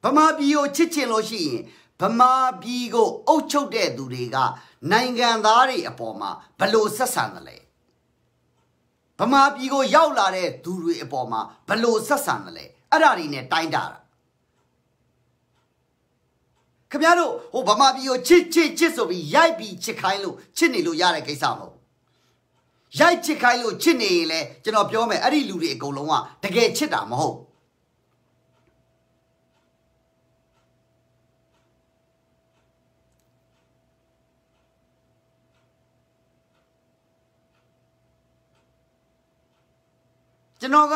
[SPEAKER 1] ဘူးဗမာပြည်ကိုချစ်ချင်လို့ရှိရင်ဗမာပြည်ကိုအုပ်ချုပ်တဲ့သူတွေက နိုင်ငံသားတွေအပေါ်မှာဘလို့ဆက်ဆံတယ်လဲဗမာပြည်ကိုရောက်လာတဲ့သူတွေအပေါ်မှာဘလို့ဆက်ဆံတယ်လဲအဲ့ဒါတွေနဲ့တိုင်းတာတာခင်ဗျားတို့ဟိုဗမာပြည်ကိုချစ်ချစ်ချစ်ဆိုပြီးရိုက်ပြီးချစ်ခိုင်းလို့ချစ်နေလို့ရတဲ့ကိစ္စမဟုတ်ရိုက်ချစ်ခိုင်းလို့ချစ်နေရင်လေကျွန်တော်ပြောမယ်အဲ့ဒီလူတွေအကုန်လုံးကတကယ်ချစ်တာမဟုတ်ကျွန်တော်က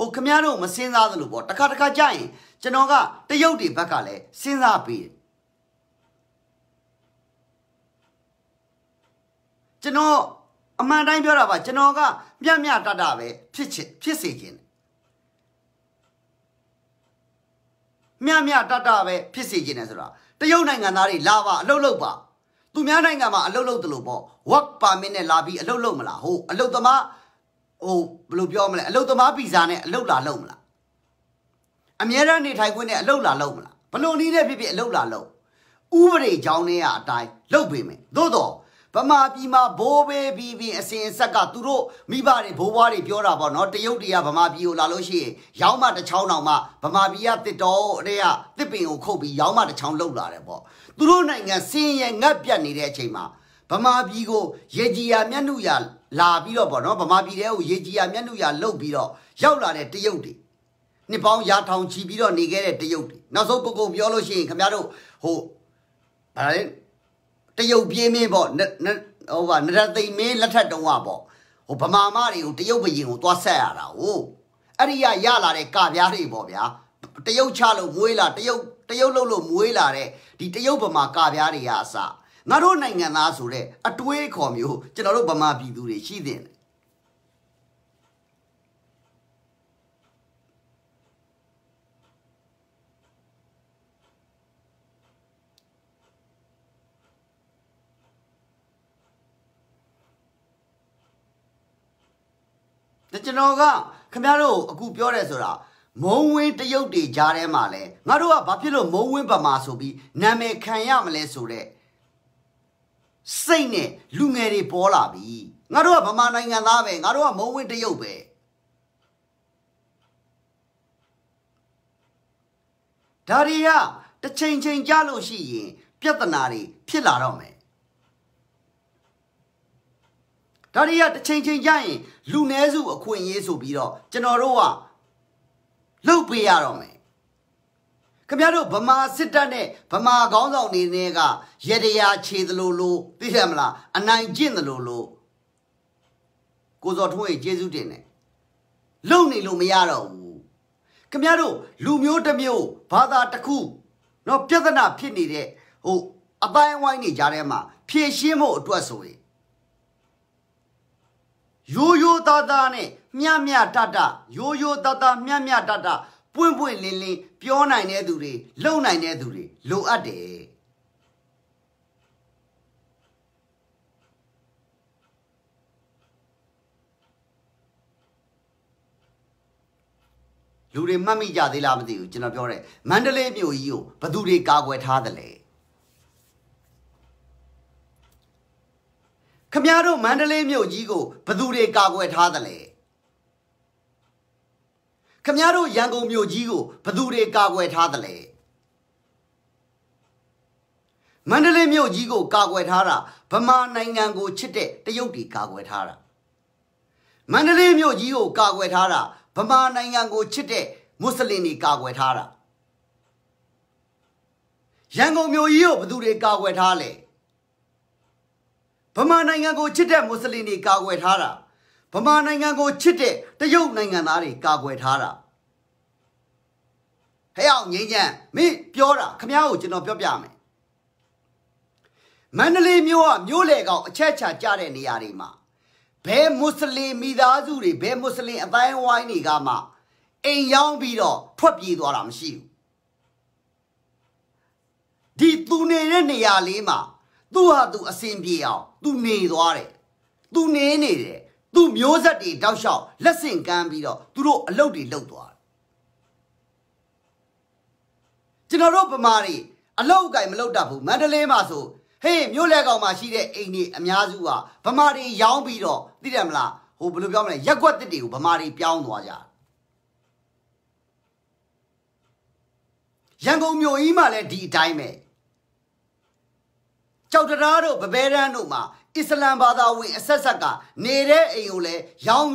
[SPEAKER 1] ဟိုခမားတို့မစင်းစားသလိုပေါ့တစ်ခါတစ်ခါကြရင်ကျွန်တော်ကတရုတ်တွေဘက်ကလည်းစဉ်းစားပေးတယ်ကျွန်တော်အမှန်တိုင်းပြောတာပါ ကျွန်တော်ကမြတ်မြတ်တတပဲဖြစ်ချင်ဖြစ်စေခြင်းမြတ်မြတ်တတပဲဖြစ်စေခြင်းနဲ့ဆိုတာတရုတ်နိုင်ငံသားတွေလာပါအလုတ်လုတ်ပါသူများနိုင်ငံမှာအလုတ်လုတ်တယ်လို့ပေါ့ work permit နဲ့လာပြီးအလုတ်လုတ်မလားဟုတ်အလုတ်သမားဟိုဘယ်လိုပြောမလဲအလုတ်သမားဗီဇာနဲ့အလုတ်လာလုံးမလားအများရန်နေထိုင်ခွင့်နဲ့အလုတ်လာလုံးမလားဘလို့နည်းနဲ့ဖြစ်ဖြစ်အလုတ်လာလုံးဥပဒေကြောင်းတွေကအတိုင်းလုပ်ပေးမယ်သို့တော့ဗမာပြည်မှာဘိုးဘေးပြီးပြီးအစဉ်အဆက်ကသူတို့မိဘတွေဘိုးဘွားတွေပြောတာပေါ့နော်တရုတ်တရားဗမာပြည်ကိုလာလို့ရှိရင်ရောင်းမတစ်ချောင်းတောင်မှဗမာပြည်ကတစ်တော်တဲ့ကတစ်ပင်ကိုခုတ်ပြီးရောင်းမတစ်ချောင်းလှုပ်လာတယ်ပေါ့သူတို့နိုင်ငံစင်းရဲငတ်ပြတ်နေတဲ့အချိန်မှာဗမာပြည်ကိုရေကြီးရမျက်နှုရလာပြီးတော့ပေါ့နော်ဗမာပြည်ထဲကိုရေကြီးရမျက်နှာရလှုပ်ပြီးတော့ရောက်လာတဲ့တရုတ်တွေနှစ်ပေါင်းရာထောင်ချီပြီးတော့နေခဲ့တဲ့တရုတ်တွေနောက်ဆုံးကိုကုန်ပြောလို့ရှိရင်ခင်ဗျားတို့ဟိုဗါလဲတရုတ်ပြင်းမင်းပေါ့ဟိုပါနရသိမ့်မင်းလက်ထက်တုန်းကပေါ့ဟိုဗမာမတွေကိုတရုတ်ဘရင်ကိုသွားဆက်ရတာဟိုအဲ့ဒီရရလာတဲ့ကဗျားတွေပေါ့ဗျာတရုတ်ချလို့မွေးလာတရုတ်တရုတ်လှုပ်လို့မွေးလာတဲ့ဒီတရုတ်ဗမာကဗျားတွေကအစားငါတို့နိုင်ငံသားဆိုတဲ့အတွေးခေါ်မျိုးကျွန်တော်တို့ဗမာပြည်သူတွေရှိတဲ့ကျွန်တော်ကခင်ဗျားတို့အခုပြောရဲဆိုတာမုံဝင်းတရုတ်တွေကြားထဲမှာလဲငါတို့ကဘာဖြစ်လို့မုံဝင်းဗမာဆိုပြီးနာမည်ခံရမလဲဆိုတော့စိတ်နဲ့လူငယ်တွေပေါ်လာပြီငါတို့ကဗမာနိုင်ငံသားပဲငါတို့ကမုံဝင်းတရုတ်ပဲဒါတွေကတစ်ချိန်ချိန်ကြလို့ရှိရင် ပြဿနာတွေဖြစ်လာတော့မယ်ဒါတွေကတစ်ချိန်ချိန်ကြရင် လူနည်းစု အခွင့်အရေးဆိုပြီးတော့ကျွန်တော်တို့ကလှုပ်ပေးရတော့မယ်ခင်ဗျားတို့ဗမာစစ်တပ်နဲ့ဗမာခေါင်းဆောင်နေနေကရတရားခြေသလိုလိုသိရမလားအနိုင်ကျင့်သလိုလိုကိုစောထွန်းရဲ့ကျေးဇူးတင်တယ်လုံနေလို့မရတော့ဘူးခင်ဗျားတို့လူမျိုးတစ်မျိုးဘာသာတစ်ခုเนาะပြဿနာဖြစ်နေတဲ့ဟိုအပိုင်းဝိုင်းနေကြတဲ့မှာ ဖြည့်ရှင်းဖို့အတွက်ဆိုရင်ရိုးရိုးသားသားနဲ့မြမြတတရိုးရိုးသားသားမြမြတတပွင့်ပွင့်လင်းလင်းပြောနိုင်တဲ့သူတွေလုံနိုင်တဲ့သူတွေလိုအပ်တယ်လူတွေမှတ်မိကြသေးလားမသိဘူးကျွန်တော်ပြောတယ်မန္တလေးမြို့ကြီးကိုဘသူတွေကာကွယ်ထားသလဲခမရတို့မန္တလေးမြို့ကြီးကိုဘသူတွေကာကွယ်ထားသလဲခမည်းတော်ရန်ကုန်မြို့ကြီးကိုဘသူတွေကာကွယ်ထားသလဲမန္တလေးမြို့ကြီးကို ကာကွယ်ထားတာဗမာနိုင်ငံကိုချစ်တဲ့တရုတ်တွေကာကွယ်ထားတာမန္တလေးမြို့ကြီးကိုကာကွယ်ထားတာဗမာနိုင်ငံကိုချစ်တဲ့မွတ်စလင်တွေကာကွယ်ထားတာရန်ကုန်မြို့ကြီးကိုဘသူတွေကာကွယ်ထားလဲဗမာနိုင်ငံကိုချစ်တဲ့မွတ်စလင်တွေကာကွယ်ထားတာဗမာနိုင်ငံကိုချစ်တဲ့တရုတ်နိုင်ငံသားတွေကာကွယ်ထားတာဟဲ့အောင်ငိမ့်ညံမင်းပြောတာခမ ्या ကိုကျွန်တော်ပြောပြမယ်မန္တလေးမြို့ကမြို့လေကောင်အချက်ချာကြတဲ့နေရာတွေမှာဘဲမွတ်စလင်မိသားစုတွေဘဲမွတ်စလင်အတိုင်းဝိုင်းတွေကမှအိမ်ရောက်ပြီးတော့ထွက်ပြေးသွားတာမရှိဘူးဒီသူနေတဲ့နေရာလေးမှာသူ့ဟာသူအဆင်ပြေအောင်သူနေသွားတယ်သူနေနေတယ်သူ့မျိုးဆက်တွေတောက်လျှောက်လက်ဆင့်ကမ်းပြီးတော့သူတို့အလုပ်တွေလုပ်သွားကျွန်တော်တို့ဗမာတွေအလုပ်အကင်မလုပ်တတ်ဘူးမန္တလေးမှာဆိုဟေးမြို့လယ်ကောင်မှာရှိတဲ့အိမ်တွေအများစုကဗမာတွေရောင်းပြီးတော့သိတယ်မလားဟိုဘယ်လိုပြောမလဲရက်ွက်တစ်တွေကိုဗမာတွေပြောင်းသွားကြရန်ကုန်မြို့ကြီးမှာလည်းဒီအတိုင်းပဲကြောက်တရားတို့ဗဘဲရန်တို့မှာအစ္စလမ်ဘာသာဝင်အဆက်ဆက်ကနေတဲ့အိမ်ကိုလည်းရောင်း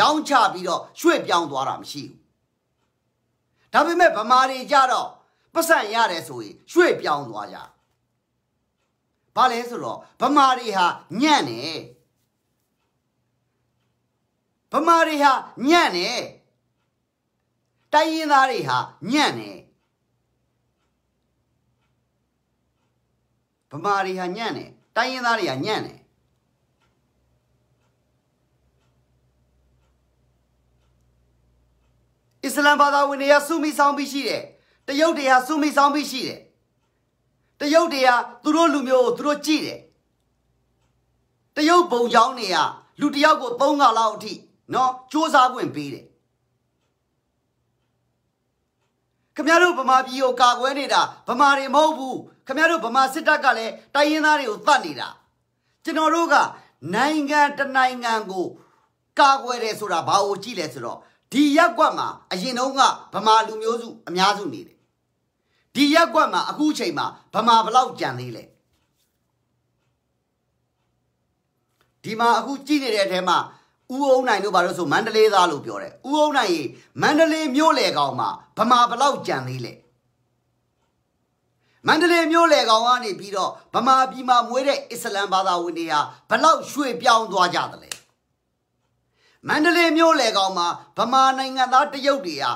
[SPEAKER 1] ရောင်းချပြီးတော့ရွှေ့ပြောင်းသွားတာမရှိဘူး။ဒါပေမဲ့ဗမာတွေကြတော့ပတ်စံရတယ်ဆိုရင်ရွှေ့ပြောင်းသွားကြ။ဘာလဲဆိုတော့ဗမာတွေဟာညံ့နေ။ဗမာတွေဟာညံ့နေ။တိုင်းရင်းသားတွေဟာညံ့နေ။ဗမာတွေဟာညံ့တယ်တိုင်းရင်းသားတွေကညံ့တယ်အစ္စလမ်ဘာသာဝင်တွေကစုမိဆောင်ပြီးရှိတယ်တရုတ်တွေဟာစုမိဆောင်ပြီးရှိတယ်တရုတ်တွေဟာသူတို့လူမျိုးကိုသူတို့ကြည့်တယ်တရုတ်ဘုံချောင်းတွေကလူတယောက်ကို၃ခါလောက်အထိနော်စ조사ပွင့်ပေးတယ်ခင်ဗျားတို့ဗမာပြည်ကိုကာကွယ်နေတာဗမာတွေမဟုတ်ဘူးခမရတို့ဗမာစစ်တပ်ကလည်းတိုင်းရင်းသားတွေကိုသတ်နေတာကျွန်တော်တို့ကနိုင်ငံတနိုင်ငံကိုကာကွယ်တယ်ဆိုတာဘာကိုကြည့်လဲဆိုတော့ဒီရက်ကွက်မှာအရင်တုန်းကဗမာလူမျိုးစုအများစုနေတယ်ဒီရက်ကွက်မှာ အခုချိန်မှာဗမာဘလောက်ကြံသေးလဲဒီမှာအခုကြည့်နေတဲ့အထဲမှာဥုံနိုင်တို့ဘာလို့ဆိုမန္တလေးသားလို့ပြောတယ်ဥုံနိုင်ရေမန္တလေးမြို့လေကောင်မှာဗမာဘလောက်ကြံသေးလဲမန္တလေးမြို့လေကောင်ကနေပြီးတော့ဗမာပြည်မှာမွေးတဲ့အစ္စလမ်ဘာသာဝင်တွေဟာဘလောက်ရွှေ့ပြောင်းသွားကြသလဲမန္တလေးမြို့လေကောင်မှာဗမာနိုင်ငံသားတရုတ်တွေဟာ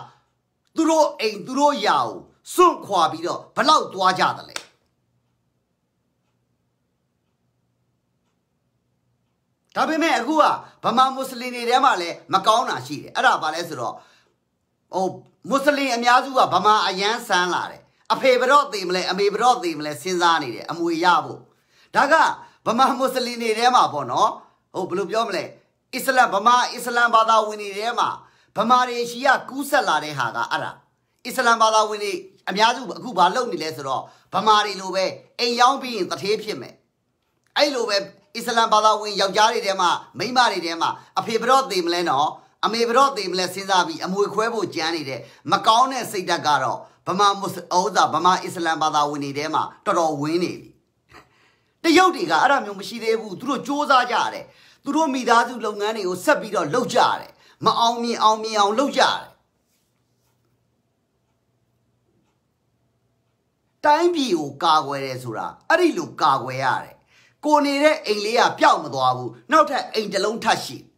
[SPEAKER 1] သူတို့အိမ်သူတို့ယာကိုစွန့်ခွာပြီးတော့ဘလောက်သွားကြသလဲဒါပေမဲ့အခုကဗမာမွတ်စလင်တွေထဲမှာလည်းမကောင်းတာရှိတယ်အဲ့ဒါဘာလဲဆိုတော့ဟိုမွတ်စလင်အများစုကဗမာအယမ်းဆန်းလာတယ်အဖေဘရော့သေးမလဲအမေဘရော့သေးမလဲစဉ်းစားနေတယ်အမွေရဖို့ဒါကဗမာမွတ်စလင်တွေထဲမှာပေါ့နော်ဟုတ်ဘယ်လိုပြောမလဲအစ္စလမ်ဗမာ အစ္စလမ်ဘာသာဝင်တွေထဲမှာဗမာတွေရှိရကူးဆက်လာတဲ့ဟာကအဲ့ဒါအစ္စလမ်ဘာသာဝင်တွေအများစုအခုဘာလုပ်နေလဲဆိုတော့ဗမာတွေလိုပဲအိမ်ရောက်ပြီးရင်တထေးဖြစ်မယ်အဲ့လိုပဲအစ္စလမ်ဘာသာဝင်ယောက်ျားတွေထဲမှာမိန်းမတွေထဲမှာအဖေဘရော့သေးမလဲနော်အမေဘရော့သေးမလဲစဉ်းစားပြီးအမွေခွဲဖို့ကြမ်းနေတဲ့မကောင်းတဲ့စိတ်ဓာတ်ကတော့ဗမာမွတ်ဥစ္စာဗမာအစ္စလမ်ဘာသာဝင်တွေထဲမှာတော်တော်ဝင်နေပြီတရုတ်တွေကအဲ့ဒါမျိုးမရှိသေးဘူးသူတို့စ조사ကြရတယ်သူတို့မိသားစုလုပ်ငန်းတွေကိုဆက်ပြီးတော့လုပ်ကြရတယ်မအောင်မြင်အောင်မြင်အောင်လုပ်ကြရတယ်တိုင်းပြည်ကိုကာကွယ်တယ်ဆိုတာအဲ့ဒီလိုကာကွယ်ရတယ်ကိုနေတဲ့အိမ်လေးကပျောက်မသွားဘူးနောက်ထပ်အိမ်တစ်လုံးထပ်ရှိတယ်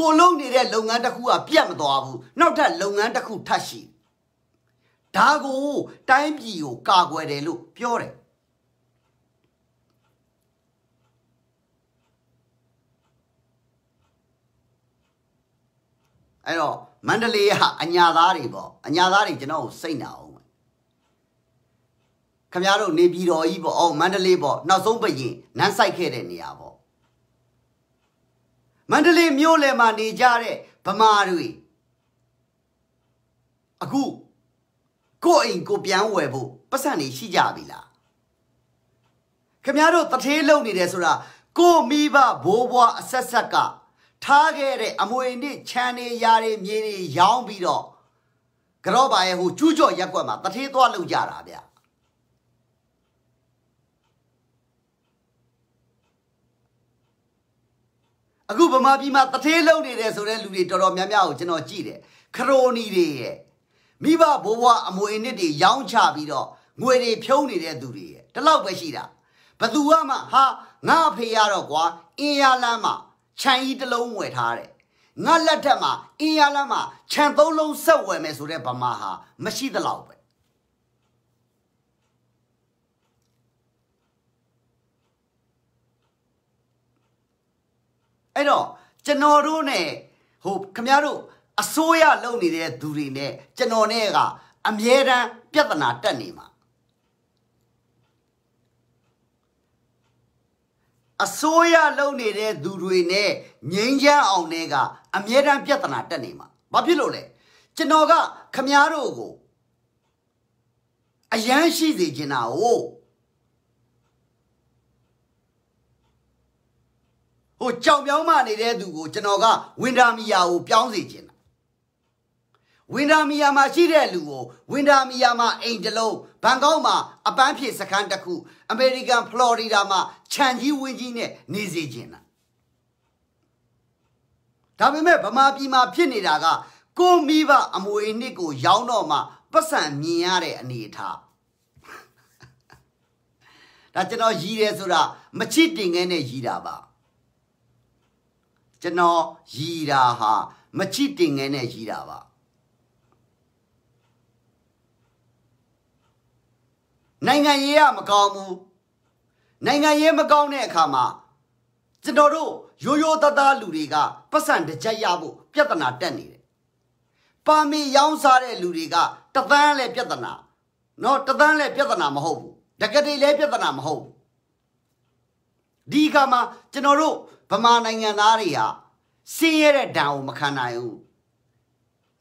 [SPEAKER 1] ကိုလုံးနေတဲ့လုပ်ငန်းတစ်ခုကပြတ်မသွားဘူးနောက်ထပ်လုပ်ငန်းတစ်ခုထပ်ရှိဒါကိုတိုင်းပြည်ကိုကာကွယ်တယ်လို့ပြောတယ်အဲ့တော့မန္တလေးကအညာသားတွေပေါ့အညာသားတွေကျွန်တော်ကိုစိတ်နာအောင်ခင်ဗျားတို့နေပြည်တော်ကြီးပေါ့အော်မန္တလေးပေါ့နောက်ဆုံးပရင်နန်းဆိုင်ခဲ့တဲ့နေရာမန္တလေးမြို့လယ်မှာနေကြတဲ့ဗမာတွေအခုကိုအိမ်ကိုပြန်ဝယ်ဖို့ပတ်စံနေရှိကြပြီလားခင်ဗျားတို့တထေးလုံနေတယ်ဆိုတာကိုမိဘဘိုးဘွားအဆက်ဆက်ကထားခဲ့တဲ့အမွေနစ်ခြံနေရာတွေမြေတွေရောင်းပြီးတော့ကြော့ပါရဲ့ဟိုကျူးကျော်ရက်ကွက်မှာတထေးသွားလုံကြတာဗျာအခုဗမာပြည်မှာတထေးလုံနေတယ်ဆိုတဲ့လူတွေတော်တော်များများကိုကျွန်တော်ကြည့်တယ်ခရိုနီတွေရဲ့မိဘဘိုးဘွားအမွေအနှစ်တွေရောင်းချပြီးတော့ငွေတွေဖြုံးနေတဲ့သူတွေရဲ့တလောက်ပဲရှိတာဘသူကမှဟာငါဖေရတော့ကွာအင်းရလမ်းမှာခြံကြီးတစ်လုံးဝယ်ထားတယ်ငါလက်ထက်မှာအင်းရလမ်းမှာခြံသုံးလုံးဆက်ဝယ်မယ်ဆိုတဲ့ဗမာဟာမရှိသလောက်ပဲအဲ့တော့ကျွန်တော်တို့ ਨੇ ဟိုခမရတို့အစိုးရလုပ်နေတဲ့သူတွေ ਨੇ ကျွန်တော် ਨੇ ကအမြဲတမ်းပြဿနာတက်နေမှာအစိုးရလုပ်နေတဲ့သူတွေ ਨੇ ငိမ့်ချမ်းအောင်တွေကအမြဲတမ်းပြဿနာတက်နေမှာဘာဖြစ်လို့လဲကျွန်တော်ကခမရတို့ကိုအယမ်းရှိစေချင်တာ哦ဟိုကြောင်ပြောင်းမှနေတဲ့သူကိုကျွန်တော်ကဝင်တာမီယာကိုပြောင်းစေခြင်းဝင်ဒါမီယာမှာရှိတဲ့လူကိုဝင်ဒါမီယာမှာအိမ်တစ်လုံးဘန်ကောက်မှာအပန်းဖြေစခန်းတစ်ခု အမေရိကန်ဖလော်ရီဒါမှာခြံကြီးဝင်းကြီးနဲ့နေစေခြင်းလားဒါပေမဲ့ဗမာပြည်မှာ ဖြစ်နေတာက ကိုမိဘအမွေနှစ်ကို ရောင်းတော့မှပတ်စံမြင်ရတဲ့အနေအထားဒါကျွန်တော်ရည်တယ်ဆိုတာမချစ်တင်ငဲနဲ့ရည်တာပါကျွန်တော်ရီတာဟာမချစ်တင်ငယ်နဲ့ရီတာပါနိုင်ငံရေးကမကောင်းဘူးနိုင်ငံရေးမကောင်းတဲ့အခါမှာကျွန်တော်တို့ရိုးရိုးသားသားလူတွေကပတ်စံတစ်ကြက်ရဖို့ပြဿနာတက်နေတယ်။ပါမီရောင်းစားတဲ့လူတွေကတသန်းလည်းပြဿနာ။နော်တသန်းလည်းပြဿနာမဟုတ်ဘူး။တကတိလည်းပြဿနာမဟုတ်ဘူး။ဒီကမှာကျွန်တော်တို့ဗမာနိုင်ငံသားတွေကစင်းရတဲ့ဒဏ်ကိုမခံနိုင်ဘူး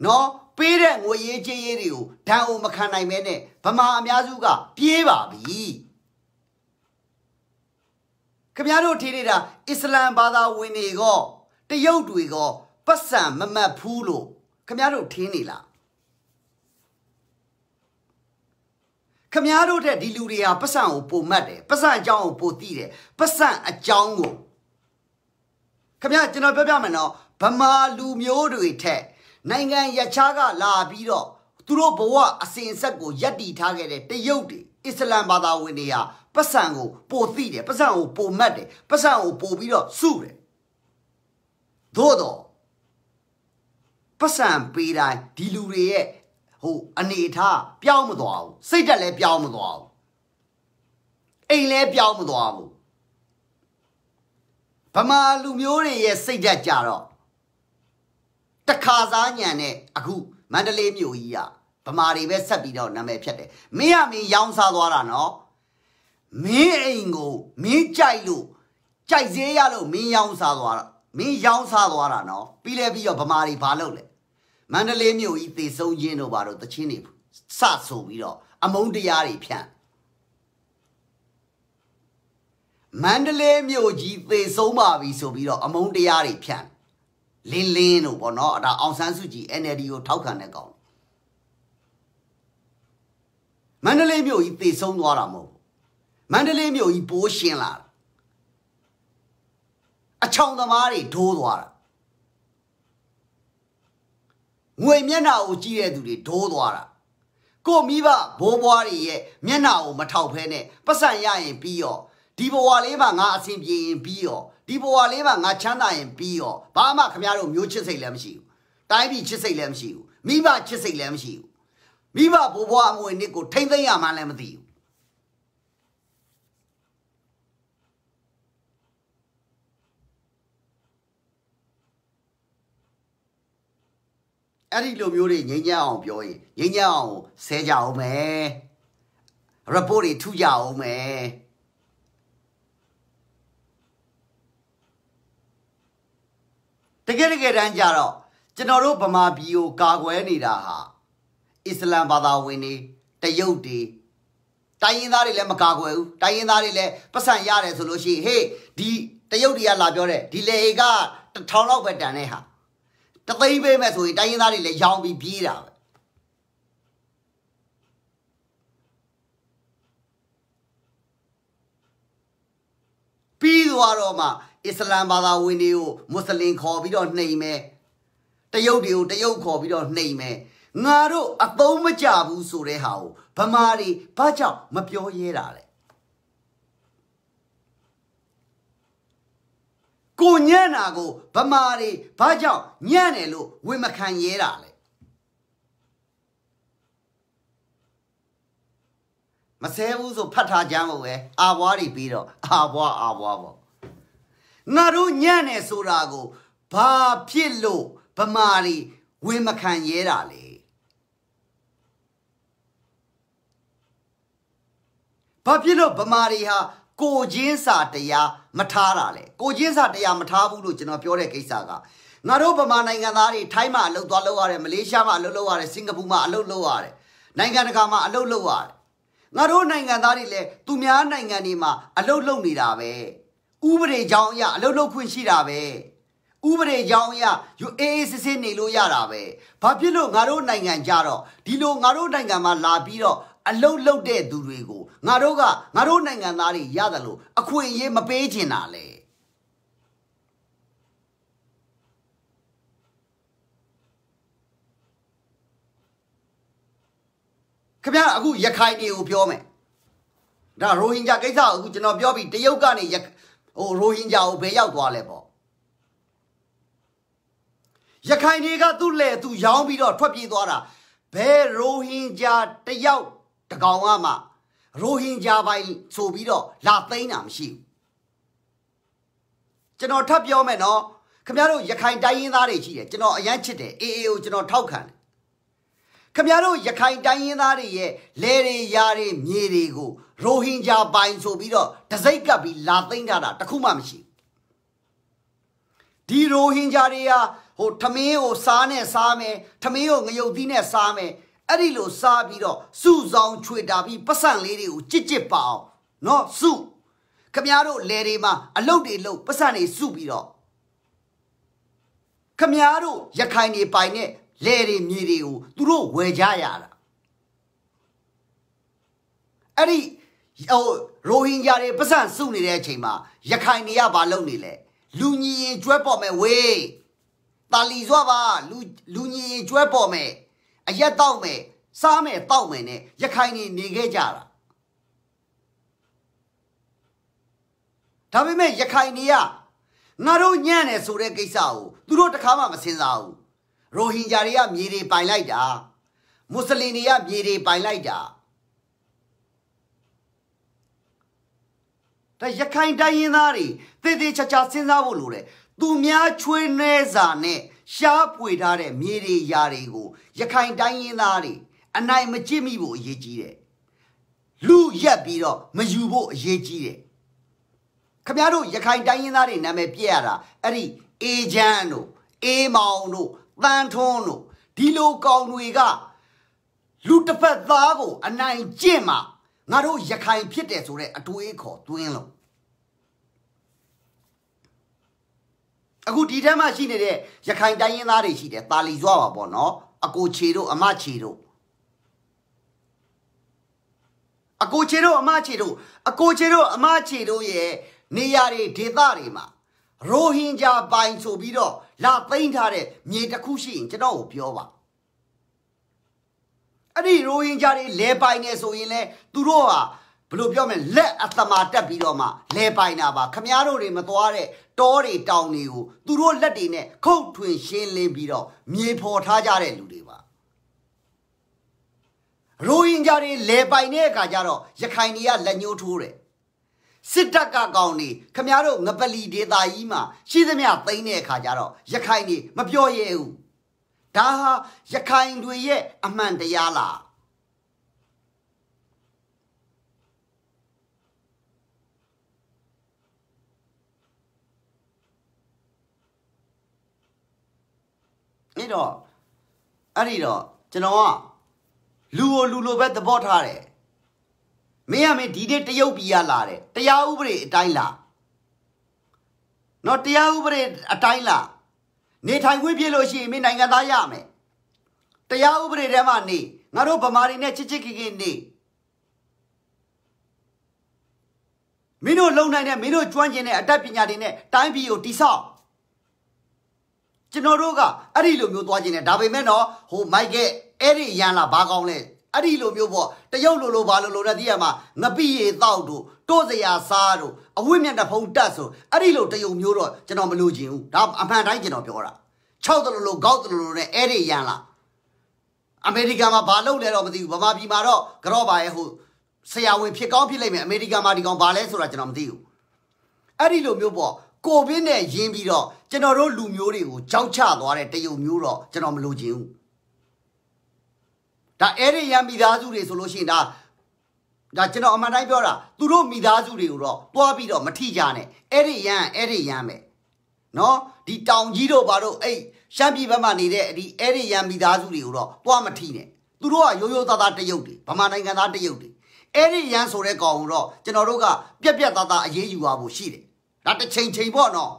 [SPEAKER 1] နော်ပေးတဲ့ငွေရေးကြေးရေးတွေကိုဒဏ်ကိုမခံနိုင်မဲနဲ့ဗမာအများစုက ပြေးပါပြီခင်ဗျားတို့ထင်နေတာအစ္စလမ်ဘာသာဝင်တွေက တရုတ်တွေကပတ်စံမမတ်ဘူးလို့ခင်ဗျားတို့ထင်နေလားခမည်းတော်တဲ့ဒီလူတွေဟာပတ်စံကိုပုံမှတ်တယ်ပတ်စံအကြောင်းကိုပိုသိတယ်ပတ်စံအကြောင်းကိုခမကျွန်တော်ပြောပြမယ်နော်ဗမာလူမျိုးတွေထက်နိုင်ငံရခြားကလာပြီးတော့သူတို့ဘဝအစဉ်ဆက်ကိုယက်တီထားခဲ့တဲ့တရုတ်တွေအစ္စလမ်ဘာသာဝင်တွေကပတ်စံကိုပိုသိတယ်ပတ်စံကိုပိုမတ်တယ်ပတ်စံကိုပိုပြီးတော့စုတယ်သို့တော့ပတ်စံပေးတိုင်းဒီလူတွေရဲ့ဟိုအနေထားပြောင်းမသွားဘူးစိတ်တက်လည်းပြောင်းမသွားဘူးအိမ်လည်းပြောင်းမသွားဘူးဗမာလူမျိုးတွေရဲ့စိတ်ဓာတ်ကြတော့တခါစားညံနဲ့အခုမန္တလေးမြို့ကြီးကဗမာတွေပဲဆက်ပြီးတော့နာမည်ဖြတ်တယ်မင်းကမင်းရောင်းစားသွားတာနော်မင်းအိမ်ကိုမင်းကြိုက်လို့ကြိုက်စေးရလို့မင်းရောင်းစားသွားတာမင်းရောင်းစားသွားတာနော်ပြီးလဲပြီးတော့ဗမာတွေဘာလုပ်လဲမန္တလေးမြို့ကြီးတေဆုံးခြင်းတို့ဘာလို့တချင်းတွေစဆိုပြီးတော့အမုန်းတရားတွေဖြန့်မန္တလေးမြို့ကြီးသေဆုံးပါပြီဆိုပြီးတော့အမုန်းတရားတွေဖြန့်လင်းလင်းတို့ပေါ့နော်အဲ့ဒါအောင်ဆန်းစုကြည် NLD ကိုထောက်ခံတဲ့ကောင်မန္တလေးမြို့ကြီးသေဆုံးသွားတာမဟုတ်မန္တလေးမြို့ကြီးပိုးရှင်းလာအချောင်သမားတွေဒိုးသွားတာငွေမျက်နှာကိုကြည့်တဲ့သူတွေဒိုးသွားတာကိုမိဘဘိုးဘွားတွေရဲ့မျက်နှာကိုမထောက်ဖဲနဲ့ပတ်စံရရင်ပြီးတော့ဒီဘဝလေးမှာငါအဆင်ပြေရင်ပြီးရောဒီဘဝလေးမှာငါချမ်းသာရင်ပြီးရောဘာမှခင်ဗျားတို့မျိုးချစ်စိတ်လည်းမရှိဘူးတိုင်းပြည်ချစ်စိတ်လည်းမရှိဘူးမိဘချစ်စိတ်လည်းမရှိဘူးမိဘဘိုးဘွားအမွေနှစ်ကိုထိမ့်သိမ့်ရမှန်းလည်းမသိဘူးအဲ့ဒီလိုမျိုးတွေငိမ့်ကြအောင်ပြောရင်ငိမ့်ကြအောင်ဆဲကြအောင်မယ် report တွေထုကြအောင်မယ်တကယ်တကယ်တမ်းကြတော့ကျွန်တော်တို့ဗမာပြည်ကိုကာကွယ်နေတာဟာအစ္စလမ်ဘာသာဝင်တွေတရုတ်တွေတိုင်းရင်းသားတွေလည်းမကာကွယ်ဘူးတိုင်းရင်းသားတွေလည်းပတ်စံရတယ်ဆိုလို့ရှိရင်ဟေးဒီတရုတ်တွေကလာပြောတဲ့ဒီလေအေကတထောင်လောက်ပဲတန်တဲ့ဟာတသိန်းပေးမဲ့ဆိုရင်တိုင်းရင်းသားတွေလည်းရောင်းပြီးပြေးတာပဲပြီးသွားတော့မှအစ္စလမ်ဘာသာဝင်တွေကိုမွတ်စလင်ခေါ်ပြီးတော့နှိမ်မယ်တရုတ်တွေကိုတရုတ်ခေါ်ပြီးတော့နှိမ်မယ်ငါတို့အသုံးမကျဘူးဆိုတဲ့ဟာကိုဗမာတွေဘာကြောင့်မပြောရဲတာလဲကိုညံ့တာကိုဗမာတွေဘာကြောင့်ညံ့တယ်လို့ဝေမခံရဲတာလဲမဆဲဘူးဆိုဖတ်ထားကြမ်းဖို့ပဲအာဘွားတွေပြီးတော့အာဘွားအာဘွားပေါ့ငါတို့ညံ့နေဆိုတာကိုဘာဖြစ်လို့ဗမာတွေဝင်မခံရဲတာလဲဘာဖြစ်လို့ဗမာတွေဟာကိုချင်းစာတရားမထားတာလဲကိုချင်းစာတရားမထားဘူးလို့ကျွန်တော်ပြောတဲ့ကိစ္စကငါတို့ဗမာနိုင်ငံသားတွေထိုင်းမှာအလုပ်သွားလုပ်ရတယ်မလေးရှားမှာအလုပ်လုပ်ရတယ်စင်ကာပူမှာအလုပ်လုပ်ရတယ်နိုင်ငံတကာမှာအလုပ်လုပ်ရတယ်ငါတို့နိုင်ငံသားတွေလည်းသူများနိုင်ငံတွေမှာအလုတ်လုပ်နေတာပဲဥပဒေကြောင်းအရအလုတ်လုပ်ခွင့်ရှိတာပဲဥပဒေကြောင်းအရယူအေးအေးစစ်စစ်နေလို့ရတာပဲဘာဖြစ်လို့ငါတို့နိုင်ငံကြတော့ဒီလိုငါတို့နိုင်ငံမှာလာပြီးတော့အလုတ်လုတ်တဲ့သူတွေကိုငါတို့ကငါတို့နိုင်ငံသားတွေရတယ်လို့အခွင့်အရေးမပေးချင်တာလေခင်ဗျားအခုရခိုင်တွေကိုပြောမယ်ဒါရိုဟင်ဂျာကိစ္စအခုကျွန်တော်ပြောပြီးတရုတ်ကနေဟိုရိုဟင်ဂျာကိုဘယ်ရောက်သွားလဲပေါ့ရခိုင်တွေကသူ့လဲသူရောင်းပြီးတော့ထွက်ပြေးသွားတာဘယ်ရိုဟင်ဂျာတယောက်တကောင်ကမှရိုဟင်ဂျာပိုင်ဆိုပြီးတော့လာသိမ်းတာမရှိဘူးကျွန်တော်ထပ်ပြောမယ်နော်ခင်ဗျားတို့ရခိုင်တိုင်းရင်းသားတွေရှိတယ်ကျွန်တော်အရန်ချစ်တယ်အေအေကိုကျွန်တော်ထောက်ခံတယ်ခမရတို့ရခိုင်တိုင်းရင်းသားတွေရဲ့လေတွေယာတွေမြေတွေကိုရိုဟင်ဂျာပိုင်ဆိုပြီးတော့တစိုက်ကပ်ပြီးလာသိမ်းထားတာတခုမှမရှိဒီရိုဟင်ဂျာတွေဟာဟိုထမင်းကိုစားနဲ့စားမယ်ထမင်းကိုငရုတ်သီးနဲ့စားမယ်အဲ့ဒီလို စားပြီးတော့စုဆောင်ခြွေတာပြီးပတ်စံလေးတွေကိုကြစ်ကြစ်ပါအောင်နော်စုခမရတို့လေတွေမှာအလုတ်တွေလုတ်ပတ်စံတွေစုပြီးတော့ခမရတို့ရခိုင်တွေပိုင်နဲ့လေတွေမြေတွေကိုသူတို့ဝယ်ကြရတာအဲ့ဒီဟိုရိုဟင်ဂျာတွေပတ်စံစုနေတဲ့အချိန်မှာရခိုင်တွေကဘာလုပ်နေလဲလူညီရင်ကျွဲပေါ်မယ်ဝေးတာလီစွာပါလူလူညီရင်ကျွဲပေါ်မယ်အရက်တောက်မယ်စားမယ်တောက်မယ်နဲ့ရခိုင်တွေနေခဲ့ကြတာဒါပေမဲ့ရခိုင်တွေကငါတို့ညံ့တယ်ဆိုတဲ့ကိစ္စကိုသူတို့တစ်ခါမှမစင်စားဘူးရိုဟင်ဂျာတွေကမြေတွေပိုင်လိုက်တာမွတ်စလင်တွေကမြေတွေပိုင်လိုက်တာဒါရခိုင်တိုင်းရင်းသားတွေတည်တည်ချာချာစဉ်းစားဖို့လိုတယ်သူများချွေးနှဲစာနဲ့ရှားပွေထားတဲ့မြေတွေယာတွေကိုရခိုင်တိုင်းရင်းသားတွေအနိုင်မကျင့်မိဖို့အရေးကြီးတယ်လူရက်ပြီးတော့မယူဖို့အရေးကြီးတယ်ခမရတို့ရခိုင်တိုင်းရင်းသားတွေနာမည်ပြည့်ရတာအဲ့ဒီအေဂျန်တို့အေမောင်တို့တန်ထွန်းတို့ဒီလိုကောင်တွေကလူတစ်ဖက်သားကိုအနိုင်ကျင့်မှာငါတို့ရခိုင်ဖြစ်တယ်ဆိုတဲ့အတွေးခေါ်တွင်းလို့အခုဒီထဲမှာရှိနေတဲ့ရခိုင်တိုင်းရင်းသားတွေရှိတယ်တာလီဇွားပါပေါ့နော်အကိုခြေတို့အမခြေတို့အကိုခြေတို့အမခြေတို့အကိုခြေတို့အမခြေတို့ရဲ့နေရာတွေဒေသတွေမှာရိုဟင်ဂျာပိုင်ဆိုပြီးတော့လာသိမ့်ထားတဲ့မြေတစ်ခုရှိရင်ကျွန်တော်ကိုပြောပါအဲ့ဒီရိုဟင်ဂျာတွေလဲပိုင်နေဆိုရင်လဲသူတို့ဟာဘလို့ပြောမလဲလက်အသမာတက်ပြီးတော့မှလဲပိုင်တာပါခမားတို့တွေမသွားတဲ့တောတွေတောင်တွေကိုသူတို့လက်တွေနဲ့ခုတ်ထွင်ရှင်းလင်းပြီးတော့မြေဖော်ထားကြတဲ့လူတွေပါရိုဟင်ဂျာတွေလဲပိုင်တဲ့အခါကျတော့ရခိုင်တွေကလက်ညှိုးထိုးတယ်စစ်တပ်ကကောင်နေခမားတို့ငပလီဒေတာကြီးမှာရှိသမျှသိမ်းတဲ့အခါကျတော့ရခိုင်တွေမပြောရဲဘူးဒါဟာရခိုင်တွေရဲ့အမှန်တရားလားအဲ့တော့အဲ့ဒီတော့ကျွန်တော်ကလူကိုလူလိုပဲသဘောထားတယ်မင်းရမင်းဒီနေ့တရုတ်ပြည်ကလာတယ်တရားဥပဒေအတိုင်းလားနော်တရားဥပဒေအတိုင်းလားနေထိုင်ခွင့်ပြလို့ရှိရင်မင်းနိုင်ငံသားရမယ်တရားဥပဒေထဲမှာနေငါတို့ဗမာတွေနဲ့ချစ်ချစ်ခင်ခင်နေမင်းတို့လုံနိုင်တဲ့မင်းတို့ကျွမ်းကျင်တဲ့အတတ်ပညာတွေနဲ့တိုင်းပြည်ကိုတိဆောက်ကျွန်တော်တို့ကအဲ့ဒီလိုမျိုးသွားခြင်းနဲ့ဒါပေမဲ့နော်ဟိုမိုက်ကဲအဲ့ဒီရန်လာဘာကောင်းလဲအဲ့ဒီလိုမျိုးပေါ့တရုတ်လိုလိုဘာလိုလိုနဲ့ဒီရမှာငပိရေတောက်တို့တိုးစရာစားတို့အဝိမျက်နှဖုံးတက်ဆိုအဲ့ဒီလိုတရုတ်မျိုးတော့ကျွန်တော်မလိုချင်ဘူးဒါအမှန်တိုင်းကျွန်တော်ပြောတာ၆တလိုလိုကောက်တလိုလိုနဲ့အဲ့ဒီရန်လာအမေရိကန်မှာဘာလုပ်လဲတော့မသိဘူးဗမာပြည်မှာတော့ကြော့ပါရဲ့ဟိုဆရာဝန်ဖြစ်ကောင်းဖြစ်လိမ့်မယ်အမေရိကန်မှာဒီကောင်ဘာလဲဆိုတာကျွန်တော်မသိဘူးအဲ့ဒီလိုမျိုးပေါ့ကိုဗစ်နဲ့ရင်းပြီးတော့ကျွန်တော်တို့လူမျိုးတွေကိုကြောက်ချသွားတဲ့တရုတ်မျိုးတော့ကျွန်တော်မလိုချင်ဘူးဒါအဲ့ဒီရန်မိသားစုတွေဆိုလို့ရှိရင်ဒါဒါကျွန်တော်အမှန်တိုင်းပြောတာသူတို့မိသားစုတွေကိုတော့တွားပြီးတော့မထိကြနဲ့အဲ့ဒီရန်အဲ့ဒီရန်ပဲနော်ဒီတောင်ကြီးတို့ဘာတို့အဲ့ရှမ်းပြည်ဘက်မှာနေတဲ့ဒီအဲ့ဒီရန်မိသားစုတွေကိုတော့တွားမထိနဲ့သူတို့ကရိုးရိုးသားသားတရုပ်တွေဗမာနိုင်ငံသားတရုပ်တွေအဲ့ဒီရန်ဆိုတဲ့ကောင်ကိုတော့ကျွန်တော်တို့ကပြက်ပြက်သားသားအေးအေးယူရဖို့ရှိတယ်ဒါတစ်ချိန်ချိန်ပေါ့နော်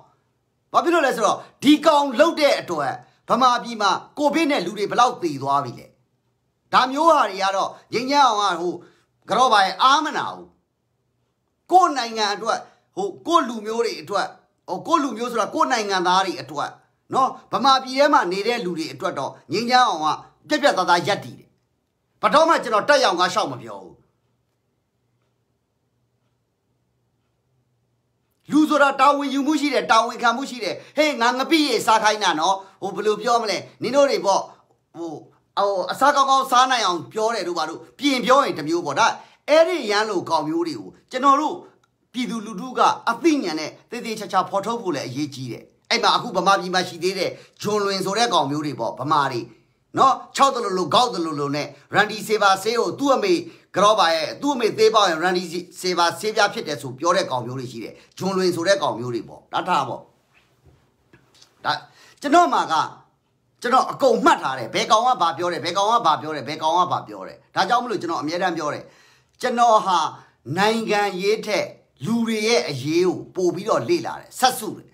[SPEAKER 1] ဘာဖြစ်လို့လဲဆိုတော့ဒီကောင်လှုပ်တဲ့အတွက်ဗမာပြည်မှာကိုဗစ်နဲ့လူတွေဘလောက်သေသွားပြီလဲဒါမျိုးဟာတွေကတော့ငင်းညအောင်ကဟိုကြော့ပါရဲ့အားမနာဘူးကိုယ်နိုင်ငံအတွက်ဟိုကိုယ်လူမျိုးတွေအတွက်ဟိုကိုယ်လူမျိုးဆိုတာကိုယ်နိုင်ငံသားတွေအတွက်နော်ဗမာပြည်ထဲမှာနေတဲ့လူတွေအတွက်တော့ငင်းညအောင်ကပြက်ပြက်သားသားရက်တည်တယ်ဘတော်မှကျွန်တော်တက်ရောက်ငါရှောက်မပြောဘူးလူဆိုတာတာဝန်ယူမှုရှိတယ်တာဝန်ခံမှုရှိတယ်ဟေးငါငပိရေစားခိုင်းတာနော်ဟိုဘယ်လိုပြောမလဲနင်တို့တွေပေါ့ဟိုဟိုအစားကောင်းကောင်းစားနိုင်အောင်ပြောတယ်တို့ဘာလို့ပြင်ပြောရင်တမျိုးပေါ့ဒါအဲ့ဒီရန်လိုကောင်မျိုးတွေကိုကျွန်တော်တို့ပြည်သူလူထုကအသိဉာဏ်နဲ့သေသေးချာချာဖော်ထုတ်ဖို့လည်းအရေးကြီးတယ်အဲ့မှာအခုဗမာပြည်မှာရှိသေးတဲ့ဂျွန်လွင်ဆိုတဲ့ကောင်မျိုးတွေပေါ့ဗမာတွေနော်6တလူလူကောက်တလူလူနဲ့ရန်ဒီဆေဘာဆေးကိုသူ့အမေကတော့ပါရဲ့သူ့အမေသေးပေါ့ရန်ဒီဆေဘာဆေးပြဖြစ်တယ်ဆိုပြောတဲ့ကောင်မျိုးတွေရှိတယ်ဂျွန်လွင်ဆိုတဲ့ကောင်မျိုးတွေပေါ့တတ်တာပေါ့ဒါကျွန်တော်မှာကကျွန်တော်အကုန်မှတ်ထားတယ်ဘယ်ကောင်ကဘာပြောတယ်ဘယ်ကောင်ကဘာပြောတယ်ဘယ်ကောင်ကဘာပြောတယ်ဒါကြောင့်မလို့ကျွန်တော်အမြဲတမ်းပြောတယ်ကျွန်တော်ဟာနိုင်ငံရေးထက်လူတွေရဲ့အရေးကိုပို့ပြီးတော့လေ့လာတယ်ဆက်စုတယ်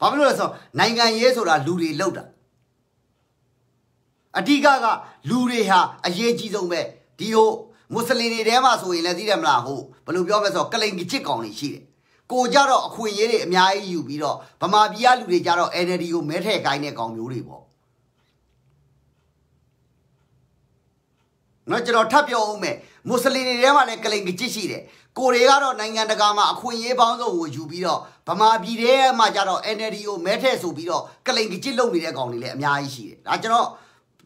[SPEAKER 1] ဘာဖြစ်လို့လဲဆိုတော့နိုင်ငံရေးဆိုတာလူတွေလောက်တာအဓိကက လူတွေဟာအရေးကြီးဆုံးပဲဒီဟိုမွတ်စလင်တွေထဲမှာဆိုရင်လည်းသိတယ်မလားဟိုဘယ်လိုပြောမလဲဆိုတော့ကလိန်ကြီးချစ်ကောင်တွေရှိတယ်ကိုကြတော့အခွင့်အရေးတွေအများကြီးယူပြီးတော့ဗမာပြည်ကလူတွေကြတော့ NLD ကိုမဲထည့်ခိုင်းတဲ့ကောင်မျိုးတွေပေါ့နော်ကျွန်တော်ထပ်ပြောအောင်မယ်မွတ်စလင်တွေထဲမှာလည်းကလိန်ကကြစ်ရှိတယ်ကိုတွေကတော့နိုင်ငံတကာမှာအခွင့်အရေးပေါင်းစုံကိုယူပြီးတော့ဗမာပြည်ထဲမှာကြတော့ NLD ကိုမဲထည့်ဆိုပြီးတော့ကလိန်ကကြစ်လုပ်နေတဲ့ကောင်တွေလည်းအများကြီးရှိတယ်ဒါကျွန်တော်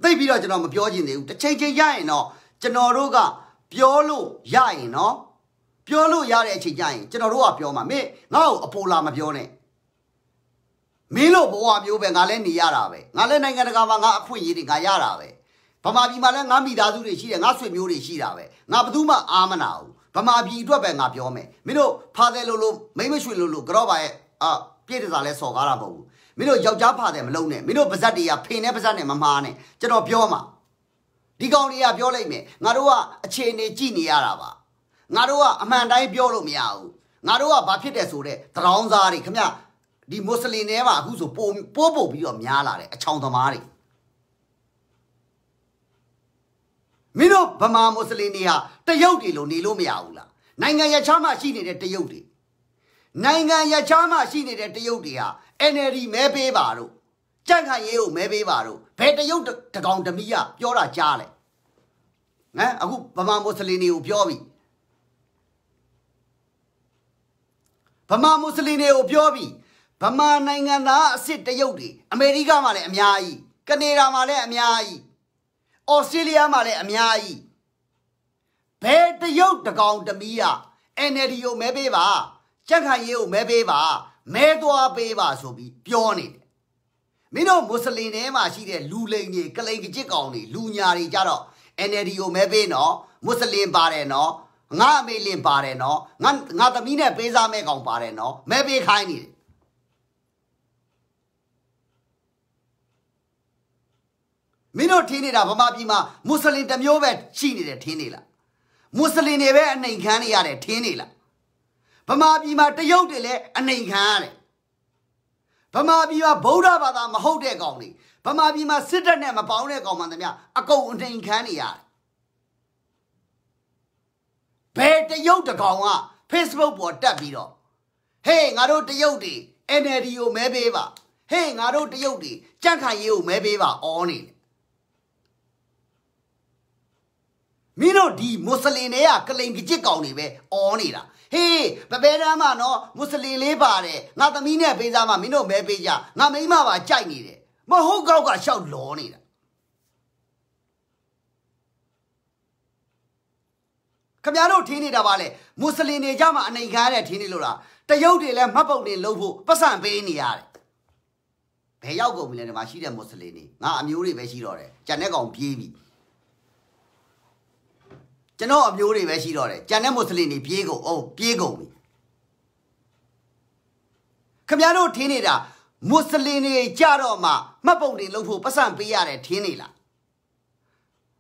[SPEAKER 1] သိပြီးတော့ကျွန်တော်မပြောချင်သေးဘူးတစ်ချိန်ချိန်ရရင်တော့ကျွန်တော်တို့ကပြောလို့ရရင်နော်ပြောလို့ရတဲ့အချိန်ကျရင်ကျွန်တော်တို့ကပြောမှာမင်းငါ့ကိုအပိုလာမပြောနဲ့မင်းလို့ဘဝမျိုးပဲငါလည်းနေရတာပဲငါလည်းနိုင်ငံတကာမှာငါအခွင့်အရေးတွေငါရတာပဲဗမာပြည်မှာလည်းငါမိသားစုတွေရှိတယ်ငါဆွေမျိုးတွေရှိတာပဲငါဘယ်သူမှအာမနာဘူးဗမာပြည်အတွက်ပဲငါပြောမယ်မင်းတို့ဖာတယ်လို့လို့မိမရွှေလို့လို့ကြော့ပါရဲ့အာပြည့်တစားလဲစော်ကားတာမဟုတ်ဘူးမင်းတို့ယောက်ျားဖာတယ်မလုံးနဲ့မင်းတို့ပါဇက်တွေကဖင်နဲ့ပါဇက်နဲ့မမားနဲ့ကျွန်တော်ပြောမှာဒီကောင်တွေကပြောလိုက်မယ်ငါတို့ကအခြေအနေကြည့်နေရတာပါငါတို့ကအမှန်တိုင်းပြောလို့မရဘူးငါတို့ကဘာဖြစ်တယ်ဆိုတော့တရောင်းသားတွေခမဒီမွတ်စလင်တွေမှာအခုဆိုပိုပို့ပို့ပြီးတော့များလာတယ်အချောင်သမားတွေမင်းတို့ဗမာမွတ်စလင်တွေဟာတရုတ်တွေလို့နေလို့မရဘူးလားနိုင်ငံရခြားမှာရှိနေတဲ့တရုတ်တွေနိုင်ငံရခြားမှာရှိနေတဲ့တရုတ်တွေဟာ NLD မဲပေးပါတို့ကြန့်ခိုင်ရေးကိုမဲပေးပါတို့ဘယ်တရုတ်တကောင်တမီးကပြောတာကြားလဲဟမ်အခုဗမာမွတ်စလင်တွေကိုပြောပြီဗမာမွတ်စလင်တွေကိုပြောပြီးဗမာနိုင်ငံသားအစ်စ်တရုတ်တွေအမေရိကမှာလည်းအများကြီးကနေဒါမှာလည်းအများကြီးဩစတြေးလျမှာလည်းအများကြီးဘယ်တရုတ်တကောင်တမီးอ่ะ NLD ကိုမဲပေးပါကြက်ခိုင်ရေးကိုမဲပေးပါမဲသွားပေးပါဆိုပြီးပြောနေတယ်မင်းတို့မွတ်စလင်တွေမှာရှိတဲ့လူလိန်ကြီးကလိန်ကြစ်ကောင်တွေလူညာတွေကြတော့ NLD ကိုမဲပေးနော်မွတ်စလင်ပါတယ်နော်ငါအမေလင်ပါတယ်နော်ငါငါသမီးနဲ့ပေးစားမဲ့ကောင်ပါတယ်နော်မဲပေးခိုင်းနေတယ်မင်းတို့ထင်းနေတာဗမာပြည်မှာမွတ်စလင်တမျိုးပဲရှိနေတယ်ထင်းနေလားမွတ်စလင်တွေပဲအနှိမ်ခံနေရတယ်ထင်းနေလားဗမာပြည်မှာတရုတ်တွေလည်းအနှိမ်ခံရတယ်ဗမာပြည်မှာဗုဒ္ဓဘာသာမဟုတ်တဲ့ကောင်တွေဗမာပြည်မှာစစ်တပ်နဲ့မပေါင်းတဲ့ကောင်မှန်သမျှအကုန်အနှိမ်ခံနေရတယ်ဘယ်တရုတ်တကောင်က Facebook ပေါ်တက်ပြီးတော့ဟေးငါတို့တရုတ်တွေ NLD ကိုမဲပေးပါဟေးငါတို့တရုတ်တွေကြန့်ခိုင်ရေးကိုမဲပေးပါအော်နေတယ်မင်းတို့ဒီမွတ်စလင်တွေကကလိန်ကြစ်ကောင်တွေပဲအော်နေတာဟေးပပဲတမ်းမနော်မွတ်စလင်လေးပါတယ်ငါသမီးနဲ့ပေးစားမှမင်းတို့မဲပေးကြငါမိန်းမပါကြိုက်နေတယ်မဟုတ်ကောက်ကရှောက်လောနေတာခင်ဗျားတို့ထင်းနေတာပါလေမွတ်စလင်တွေကြမှာအနေခံရတဲ့ထင်းနေလို့လားတရုတ်တွေလည်းမှတ်ပုံတွေလုပ်ဖို့ပတ်စံပေးနေရတယ်ဘယ်ရောက်ကုန်ပြီလဲဒီမှာရှိတဲ့မွတ်စလင်တွေငါအမျိုးတွေပဲရှိတော့တယ်ဂျန်တဲ့ကောင်ပြေးပြီကျွန်တော်အမျိုးတွေပဲရှိတော့တယ်ဂျန်တဲ့မွတ်စလင်တွေပြေးကုန်အောင်ပြေးကုန်ပြီခင်ဗျားတို့ထင်းနေတာမွတ်စလင်တွေကြတော့မှမှတ်ပုံတွေလုပ်ဖို့ပတ်စံပေးရတယ်ထင်းနေလား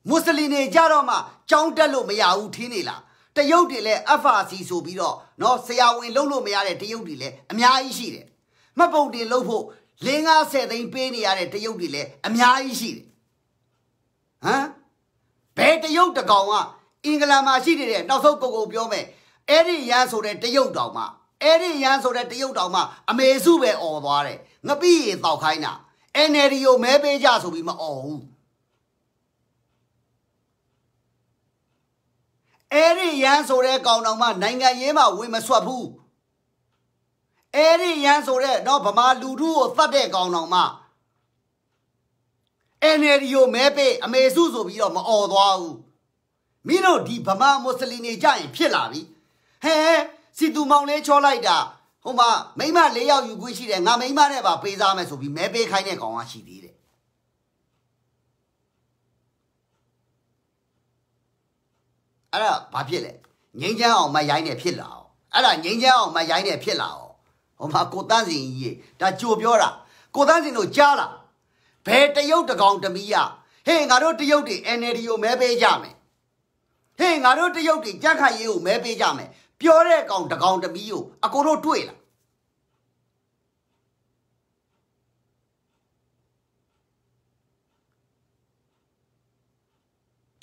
[SPEAKER 1] မွတ်စလင်တွေကြတော့မှကြောင်းတက်လို့မရဘူးထင်းနေလားတရုတ်တွေလည်း FRC ဆိုပြီးတော့เนาะဆရာဝန်လုပ်လို့မရတဲ့တရုတ်တွေလည်းအများကြီးရှိတယ်မှတ်ပုံတင်လုပ်ဖို့၄50သိန်းပေးနေရတဲ့တရုတ်တွေလည်းအများကြီးရှိတယ်ဟမ်ဘယ်တရုတ်တကောင်ကအင်္ဂလန်မှာရှိနေတဲ့နောက်ဆုံးကိုကိုပြောမယ်အဲ့ဒီရန်ဆိုတဲ့တရုတ်တောင်မှအဲ့ဒီရန်ဆိုတဲ့တရုတ်တောင်မှအမေစုပဲអော်သွားတယ်ငပိရေတောက်ခိုင်းတာ NLD ကိုမဲပေးကြဆိုပြီးမអော်ဘူးအဲ့ဒီရန်ဆိုတဲ့ကောင်တော်မှနိုင်ငံရေးမှာဝင်မဆွတ်ဘူးအဲ့ဒီရန်ဆိုတဲ့တော့ဗမာလူထုကိုသတ်တဲ့ကောင်တော်မှအန်ရီယိုမဲပေးအမေစုဆိုပြီးတော့မအော်သွားဘူးမင်းတို့ဒီဗမာမွတ်စလင်တွေကြရင်ဖြစ်လာပြီဟဲစီတူမောင်လေးချောလိုက်တာဟိုမှာမိမ၄ယောက်ယူခွင့်ရှိတယ်ငါမိမနဲ့ပါပေးစားမယ်ဆိုပြီးမဲပေးခိုင်းတဲ့ကောင်ကရှိသေးတယ်အဲ့ဒါဘာဖြစ်လဲငိမ့်ချမ်းအောင်မရိုင်းနဲ့ဖြစ်လာအောင်အဲ့ဒါငိမ့်ချမ်းအောင်မရိုင်းနဲ့ဖြစ်လာအောင်ဟိုမှာကိုတန်းစင်ကြီးရေဒါကြိုပြောတာကိုတန်းစင်တို့ကြားလားဘယ်တရုတ်တကောင်တမီးရဟေးငါတို့တရုတ်တွေ NLD ကိုမဲပေးကြမယ်ဟေးငါတို့တရုတ်တွေကြက်ခိုင်ရေးကိုမဲပေးကြမယ်ပြောတဲ့ကောင်တကောင်တမီးကိုအကိုတို့တွေ့လား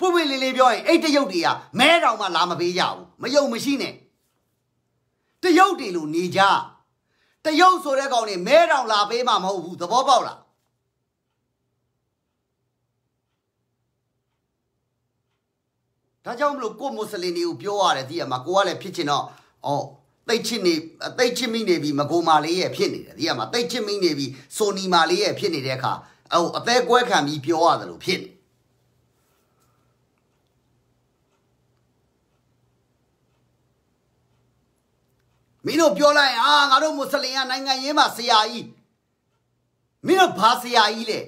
[SPEAKER 1] ပွပွလေးလေးပြောရင်အဲ့တရုတ်တွေကမဲတော်မှလာမပေးကြဘူးမယုံမရှိနဲ့တရုတ်တွေလို့နေကြတရုတ်ဆိုတဲ့ကောင်တွေမဲတော်လာပေးမှမဟုတ်ဘူးသဘောပေါက်လားဒါကြောင့်မလို့ကိုမွတ်စလင်တွေကိုပြောရတယ်ဒီကမှာကိုကလည်းဖြစ်ချင်တော့အော်တိတ်ချစ်နေတိတ်ချစ်မိနေပြီမကိုမာလေးရဲ့ဖြစ်နေတယ်ဒီကမှာတိတ်ချစ်မိနေပြီဆိုနီမာလေးရဲ့ဖြစ်နေတဲ့အခါဟိုအသေးကွဲခံပြီးပြောရတယ်လို့ဖြစ်နေမင်းတို့ပြောလိုက်အာငါတို့မွတ်စလင်ကနိုင်ငံရေးမှာဆရာကြီးမင်းတို့ဘာဆရာကြီးလဲ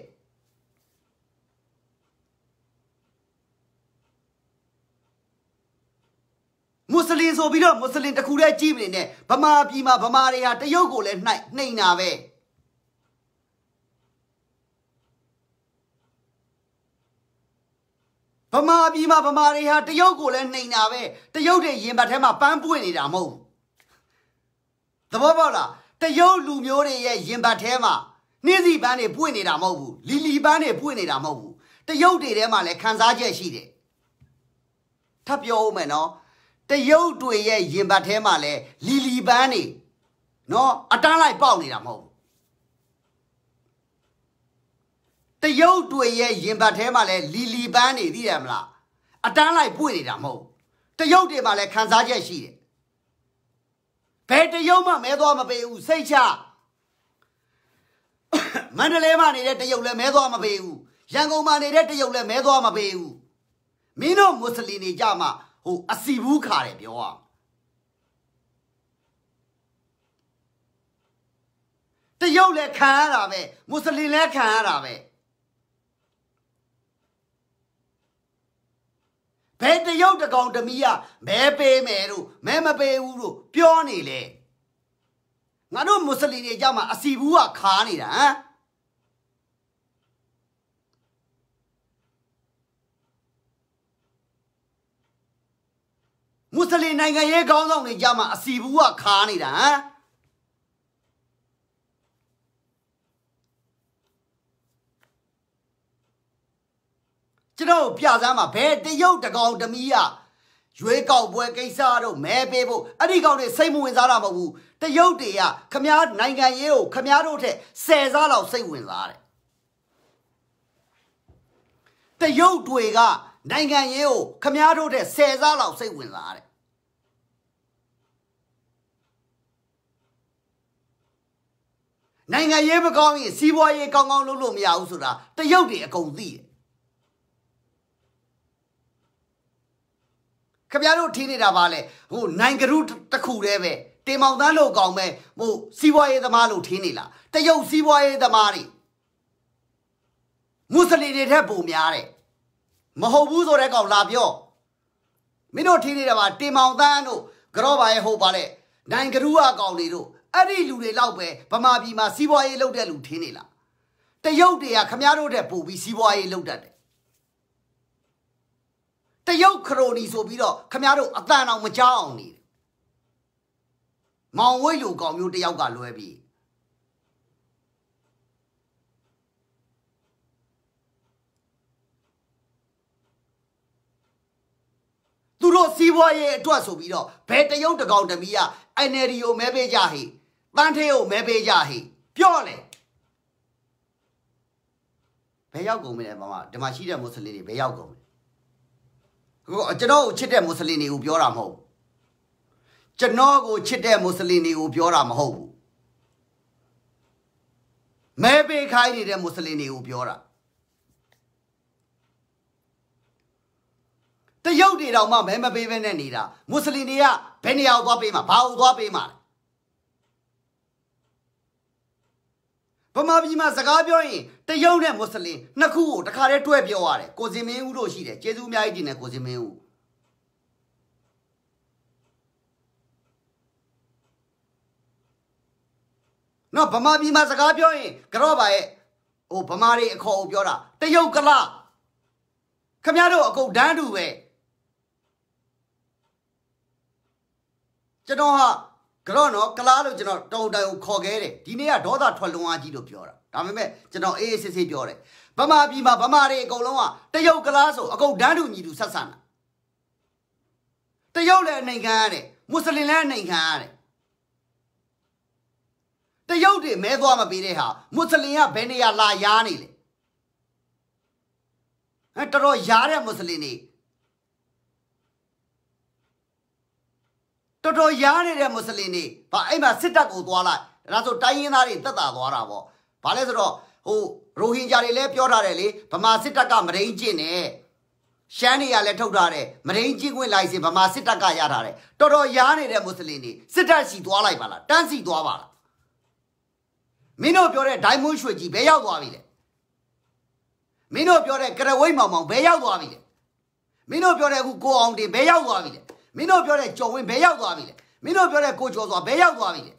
[SPEAKER 1] မွတ်စလင်ဆိုပြီးတော့မွတ်စလင်တခုတည်းကြည့်နေတယ်ဗမာပြည်မှာဗမာတွေဟာတရုတ်ကိုလည်းနှိုက်နှိမ်တာပဲဗမာပြည်မှာဗမာတွေဟာတရုတ်ကိုလည်းနှိမ်တာပဲတရုတ်တွေရင်ဘတ်ထဲမှာပန်းပွင့်နေတာမဟုတ်သဘောပေါက်လားတရုတ်လူမျိုးတွေရဲ့ရင်ဘတ်ထဲမှာနှင်းစီပန်းတွေပွင့်နေတာမဟုတ်ဘူးလီလီပန်းတွေပွင့်နေတာမဟုတ်ဘူးတရုတ်တွေထဲမှာလည်းခံစားချက်ရှိတယ်ထပ်ပြောဦးမယ်နော်တရုတ်တွေရဲ့ရင်ဘတ်ထဲမှာလည်းလီလီပန်းတွေနော်အတန်းလိုက်ပေါက်နေတာမဟုတ်ဘူးတရုတ်တွေရဲ့ရင်ဘတ်ထဲမှာလည်းလီလီပန်းတွေသိတယ်မလားအတန်းလိုက်ပွင့်နေတာမဟုတ်ဘူးတရုတ်တွေမှာလည်းခံစားချက်ရှိတယ်ဘယ်တရုတ်မှမဲသွားမပေးဘူးစိတ်ချမန္တလေးမှာနေတဲ့တရုတ်လည်းမဲသွားမပေးဘူးရန်ကုန်မှာနေတဲ့တရုတ်လည်းမဲသွားမပေးဘူးမင်းတို့မွတ်စလင်တွေကြမှာဟိုအစီဘူးခါတယ်ပြောอ่ะတရုတ်လည်းခံရတာပဲမွတ်စလင်လည်းခံရတာပဲဘယ်တရုတ်တကောင်တမီးကမဲပေးမယ်တို့မဲမပေးဘူးတို့ပြောနေလေငါတို့မွတ်စလင်တွေကြမှာအစီဘူးကခါနေတာဟမ်မွတ်စလင်နိုင်ငံရေးခေါင်းဆောင်တွေကြမှာအစီဘူးကခါနေတာဟမ်ကျွန်တော်ပြစမ်းမှာဘယ်တရုတ်တကောင်တမီးကရွေးကောက်ပွဲကိစ္စတော့မဲပေးဖို့အဲ့ဒီကောင်တွေစိတ်မဝင်စားတာမဟုတ်ဘူးတရုတ်တွေကခမားနိုင်ငံရေးကိုခမားတို့ထက်ဆယ်စားလောက်စိတ်ဝင်စားတယ်တရုတ်တွေက နိုင်ငံရေးကိုခမားတို့ထက်ဆယ်စားလောက်စိတ်ဝင်စားတယ်နိုင်ငံရေးမကောင်းရင်စီးပွားရေးကောင်းကောင်းလုပ်လို့မရဘူးဆိုတာတရုတ်တွေအကုန်သိတယ်ခဗျားတို့ထင်းနေတာပါလေဟိုနိုင်ကရုတစ်ခုတည်းပဲတင်မောင်သားလို့ကောင်းမဲ့ဟိုစီးပွားရေးသမားလို့ထင်းနေလားတရုတ်စီးပွားရေးသမားတွေမွတ်စလင်တွေထက်ပိုများတယ်မဟုတ်ဘူးဆိုတဲ့ကောင်လာပြောမင်းတို့ထင်းနေတာပါတင်မောင်သားတို့ကြော့ပါရဲ့ဟုတ်ပါလေနိုင်ကရုအကောင်တွေတို့အဲ့ဒီလူတွေလောက်ပဲဗမာပြည်မှာစီးပွားရေးလုပ်တဲ့လူထင်းနေလားတရုတ်တွေကခမရတို့တဲ့ပို့ပြီးစီးပွားရေးလုပ်တတ်တယ်တရုတ်ခရိုနီဆိုပြီးတော့ခမရတို့အတန်အောင်မကြောက်အောင်နေတယ်မောင်ဝိတ်လူကောင်မျိုးတယောက်ကလွဲပြီးသူတို့စီးပွားရေးအတွက်ဆိုပြီးတော့ဘယ်တရုတ်တကောင်တမီးက NLD ကိုမဲပေးကြဟိတန်းထေးကိုမဲပေးကြဟိပြောလေဘယ်ရောက်ကုန်မလဲမမဒီမှာရှိတဲ့မွတ်စလင်တွေဘယ်ရောက်ကုန်မလဲကျွန်တော်ကိုချစ်တဲ့မွတ်စလင်တွေကိုပြောတာမဟုတ်ဘူးကျွန်တော်ကိုချစ်တဲ့မွတ်စလင်တွေကိုပြောတာမဟုတ်ဘူးမဲပေးခိုင်းနေတဲ့မွတ်စလင်တွေကိုပြောတာတရုတ်တွေတောင်မှမဲမပေးဘဲနဲ့နေတာမွတ်စလင်တွေကဘယ်နေရာကိုသွားပေးမှာဘာကိုသွားပေးမှာလဲဗမာပြည်မှာစကားပြောရင်တရုတ်နဲ့မွတ်စလင်နှစ်ခုကိုတခါတည်းတွဲပြောရတယ်ကိုစင်မင်းဦးတို့ရှိတယ်ကျေးဇူးအများကြီးတင်တယ်ကိုစင်မင်းဦးနော်ဗမာပြည်မှာစကားပြောရင်ကြော့ပါရဲ့ဟိုဗမာတွေအခေါ်အုပ်ပြောတာတရုတ်ကလခမရတို့အကုန်တန်းတူပဲကျွန်တော်ဟာကတော့နော်ကလားလို့ကျွန်တော်တုံတိုင်ကိုခေါ်ခဲ့တယ်ဒီနေ့ကဒေါသထွက်လွန်အားကြီးလို့ပြောတာဒါပေမဲ့ကျွန်တော်အေးအေးဆေးဆေးပြောတယ်ဗမာပြည်မှာဗမာတွေအကုန်လုံးကတရုတ်ကလားဆိုအကုန်တန်းတူညီတူဆက်ဆံတာတရုတ်လည်းနိုင်ငံရတယ်မွတ်စလင်လည်းနိုင်ငံရတယ်တရုတ်တွေမဲသွားမပေးတဲ့ဟာမွတ်စလင်ကဘယ်နေရာလာရားနေလဲဟဲ့တော်တော်ရားတဲ့မွတ်စလင်တွေတော်တော်ရားနေတဲ့မွတ်စလင်တွေဗာအဲ့မှာစစ်တပ်ကိုသွားလိုက်ဒါဆိုတိုင်းရင်းသားတွေတက်တာသွားတာပေါ့ဘာလဲဆိုတော့ဟိုရိုဟင်ဂျာတွေလည်းပြောထားတယ်လေဗမာစစ်တပ်ကမရိန်ကျင့်တယ်ရှမ်းတွေကလည်းထုတ်ထားတယ်မရိန်ကျင့်ခွင့်လိုက်စင်ဗမာစစ်တပ်ကရထားတယ်တော်တော်ရားနေတဲ့မွတ်စလင်တွေစစ်တပ်စီသွားလိုက်ပါလားတန်းစီသွားပါလားမင်းတို့ပြောတဲ့ဒိုင်းမွန်းရွှေကြီးဘယ်ရောက်သွားပြီလဲမင်းတို့ပြောတဲ့ကရဝိတ်မောင်မောင်ဘယ်ရောက်သွားပြီလဲမင်းတို့ပြောတဲ့အခုကိုအောင်တင်ဘယ်ရောက်သွားပြီလဲမင်းတို့ပြောတဲ့ကျော်ဝင်းဘယ်ရောက်သွားပြီလဲမင်းတို့ပြောတဲ့ကိုကျော်စွာဘယ်ရောက်သွားပြီလဲ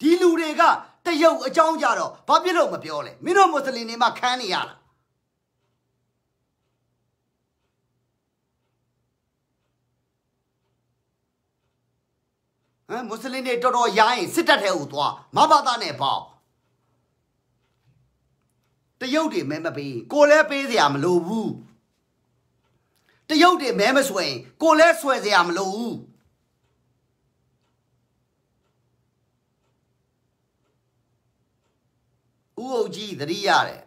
[SPEAKER 1] ဒီလူတွေကတရုတ်အကြောင်းကြတော့ဘာဖြစ်လို့မပြောလဲမင်းတို့မွတ်စလင်တွေမှခံနေရတာဟမ်မွတ်စလင်တွေတော်တော်ရိုင်းစစ်တပ်ထဲကိုသွားမဘာသာနဲ့ပေါ့တရုတ်တွေမဲမပေးကိုလဲပေးစရာမလိုဘူးတရုတ်တွေမဲမဆွဲရင်ကိုလဲဆွဲเสียရမလို့ဘူးဦးအုပ်ကြီးသတိရတယ်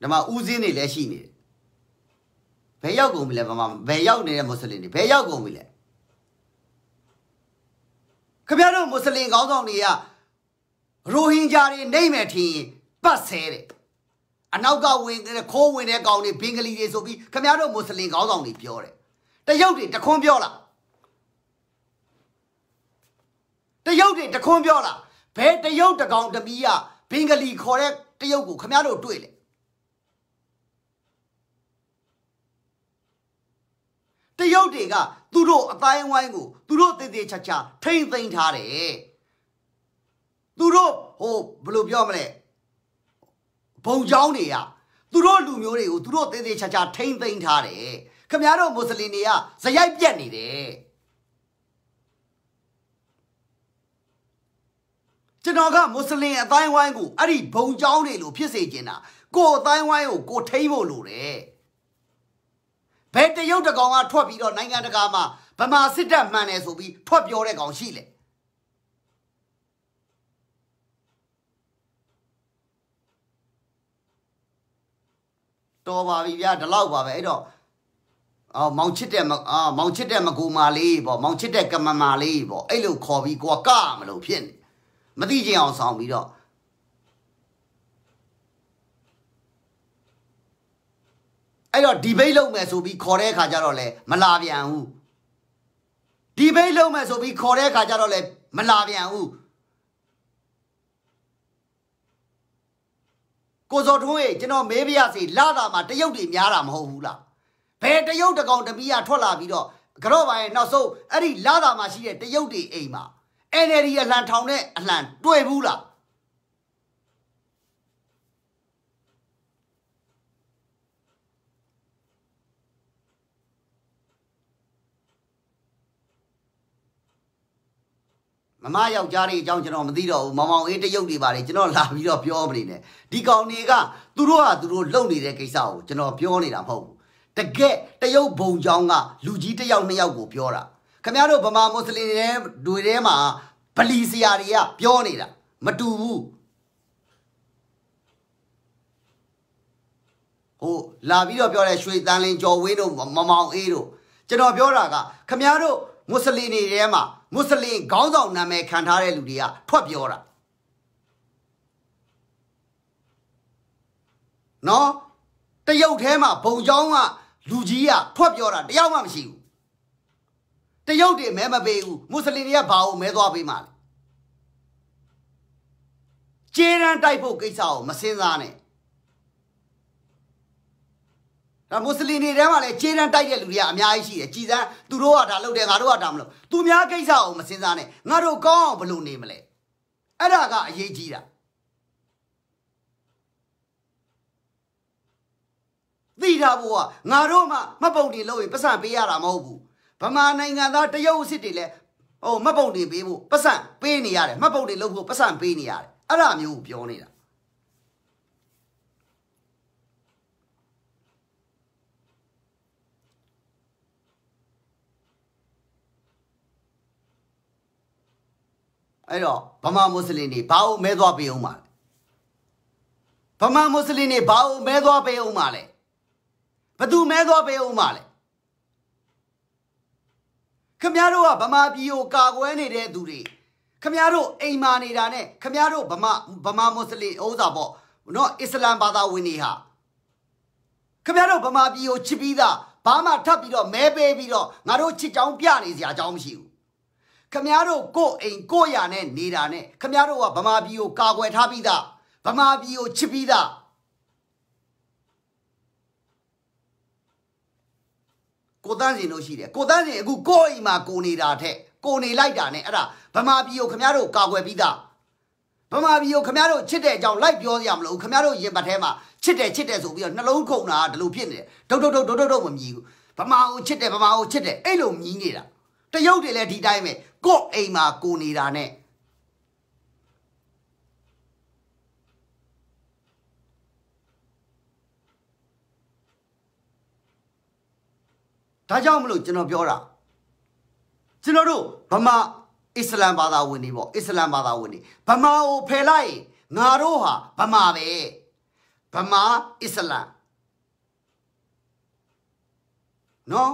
[SPEAKER 1] ဒီမှာဦးစင်းတွေလည်းရှိနေတယ်ဘယ်ရောက်ကုန်ပြီလဲဗမာဘယ်ရောက်နေတဲ့မွတ်စလင်တွေဘယ်ရောက်ကုန်ပြီလဲခင်ဗျားတို့မွတ်စလင်ကောင်းဆောင်တွေကရိုဟင်ဂျာတွေနိုင်မယ်ထင်ရင်ပတ်ဆဲတယ်အနောက်ကဝင်ခိုးဝင်တဲ့ကောင်တွေဘင်္ဂလီတွေဆိုပြီးခမရတို့မွတ်စလင်ခေါင်းဆောင်တွေပြောတယ်တရုတ်တွေတခွန်းပြောလားတရုတ်တွေတခွန်းပြောလားဘယ်တရုတ်တကောင်တမီးကဘင်္ဂလီခေါ်တဲ့တရုတ်ကိုခမရတို့တွေ့လေတရုတ်တွေကသူတို့အတိုင်းဝိုင်းကိုသူတို့တည်တည်ချာချာထိမ့်သိမ်းထားတယ်သူတို့ဟိုဘယ်လိုပြောမလဲဘုံเจ้าတွေကသူတို့လူမျိုးတွေကိုသူတို့သေးသေးချာချာထိမ့်သိမ်းထားတယ်ခမရတို့မွတ်စလင်တွေကဇယိုက်ပြက်နေတယ်ကျွန်တော်ကမွတ်စလင်အတိုင်းဝိုင်းကိုအဲ့ဒီဘုံเจ้าတွေလို့ဖြစ်စေချင်တာကိုယ်အတိုင်းဝိုင်းကိုကိုထိမ့်ဖို့လိုတယ်ဘယ်တရုတ်တကောင်ကထွက်ပြီးတော့နိုင်ငံတကာမှာဗမာစစ်တပ်မှန်တယ်ဆိုပြီးထွက်ပြောတဲ့ကောင်ရှိလေတော်ပါပြီဗျာဒီလောက်ပါပဲအဲ့တော့အော်မောင်ချစ်တဲ့အာမောင်ချစ်တဲ့မကူမာလေးပေါ့မောင်ချစ်တဲ့ကမမာလေးပေါ့အဲ့လိုခေါ်ပြီးကိုကကမလို့ဖြစ်နေမသိချင်အောင်ဆောင်ပြီးတော့အဲ့တော့ဒီဘိတ်လုပ်မယ်ဆိုပြီးခေါ်တဲ့အခါကျတော့လေမလာပြန်ဘူးဒီဘိတ်လုပ်မယ်ဆိုပြီးခေါ်တဲ့အခါကျတော့လေမလာပြန်ဘူးကိုစော်ထွန်းရဲ့ကျွန်တော်မေးပြရစီလာတာမှာတရုတ်တွေများတာမဟုတ်ဘူးလားဘယ်တရုတ်တကောင်တပီးကထွက်လာပြီးတော့ကြော့ပိုင်းနောက်ဆုံးအဲ့ဒီလာတာမှာရှိတဲ့တရုတ်တွေအိမ်မှာ NLD အလှန်ထောင်တဲ့အလှန်တွေ့ဘူးလားမမယောက်ျားတွေအကြောင်းကျွန်တော်မသိတော့ဘူးမမောင်အေးတရုပ်တွေပါလေကျွန်တော်လာပြီးတော့ပြောမနေနဲ့ဒီကောင်တွေကသူတို့ဟာသူတို့လုပ်နေတဲ့ကိစ္စကိုကျွန်တော်ပြောနေတာမဟုတ်ဘူးတကယ်တရုပ်ဘုံချောင်းကလူကြီးတယောက်နှစ်ယောက်ကိုပြောတာခင်ဗျားတို့ဗမာမွတ်စလင်တွေထဲမှာဗလီဆရာတွေကပြောနေတာမတူဘူးဟိုလာပြီးတော့ပြောတဲ့ရွှေတန်းလင်းကျော်ဝင်းတို့မမောင်အေးတို့ကျွန်တော်ပြောတာကခင်ဗျားတို့မွတ်စလင်တွေထဲမှာမွတ်စလင်ခေါင်းဆောင်နာမည်ခံထားတဲ့လူတွေကထွက်ပြောတာနော်တရုတ်ထဲမှာဘုံကျောင်းကလူကြီးကထွက်ပြောတာတယောက်မှမရှိဘူးတရုတ်တွေမဲမပေးဘူးမွတ်စလင်တွေကဘာလို့မဲသွားပေးမှာလဲကျေးရန်တိုက်ဖို့ကိစ္စကိုမစင်စားနဲ့ဒါမွတ်စလင်တွေထဲမှာလည်းခြေတန်းတိုက်တဲ့လူတွေကအများကြီးရှိတယ်ကြည်စမ်းသူတို့ကဒါလုပ်တယ်ငါတို့ကဒါမလုပ်သူများကိစ္စအောင်မစင်စားနဲ့ငါတို့ကောင်းအောင်ဘယ်လိုနေမလဲအဲ့ဒါကအရေးကြီးတာသိတာဘို့ကငါတို့မှမပုံတွေလုပ်ရင်ပတ်စံပေးရတာမဟုတ်ဘူးဗမာနိုင်ငံသားတရုတ်အစ်စ်တွေလည်းဟိုမပုံတွေပေးဖို့ပတ်စံပေးနေရတယ်မပုံတွေလုပ်ဖို့ပတ်စံပေးနေရတယ်အဲ့ဒါမျိုးကိုပြောနေတာအဲ့တော့ဗမာမွတ်စလင်တွေဘာအိုမဲသွားပေးအောင်ပါလဲဗမာမွတ်စလင်တွေဘာအိုမဲသွားပေးအောင်ပါလဲဘသူမဲသွားပေးအောင်ပါလဲခမရတို့ကဗမာပြည်ကိုကာကွယ်နေတဲ့သူတွေခမရတို့အိမ်မာနေတာနဲ့ခမရတို့ဗမာဗမာမွတ်စလင်ဥစ္စာပေါ့နော်အစ္စလမ်ဘာသာဝင်တွေဟာခမရတို့ဗမာပြည်ကိုချစ်ပြီးသားဘာမှထပ်ပြီးတော့မဲပေးပြီးတော့ငါတို့ချစ်ကြောင်းပြနေစရာအကြောင်းမရှိဘူးခမားတို့ကိုအိမ်ကိုရနဲ့နေတာနဲ့ခမားတို့ကဗမာပြည်ကိုကာကွယ်ထားပြီးသားဗမာပြည်ကိုချစ်ပြီးသားကိုတန်းစင်တို့ရှိတယ်ကိုတန်းစင်အခုကိုအိမ်မှာကိုနေတာထက်ကိုနေလိုက်တာနဲ့အဲ့ဒါဗမာပြည်ကိုခမားတို့ကာကွယ်ပြီးသားဗမာပြည်ကိုခမားတို့ချစ်တဲ့အကြောင်းလိုက်ပြောရမလို့ခမားတို့ရင်ပတ်ထဲမှာချစ်တယ်ချစ်တယ်ဆိုပြီးတော့နှလုံးခုန်တာဒီလိုဖြစ်နေတယ်ဒုတ်ဒုတ်ဒုတ်ဒုတ်ဒုတ်မမြည်ဘူးဗမာကိုချစ်တယ်ဗမာကိုချစ်တယ်အဲ့လိုမြည်နေတာတရုတ်တွေလည်းဒီတိုင်းပဲကို့အိမ်မှာကိုနေတာနဲ့ဒါကြောင့်မလို့ကျွန်တော်ပြောတာကျွန်တော်တို့ဗမာအစ္စလမ်ဘာသာဝင်တွေပေါ့အစ္စလမ်ဘာသာဝင်တွေဗမာကိုဖယ်လိုက်ငါတို့ဟာဗမာပဲဗမာအစ္စလမ်နော်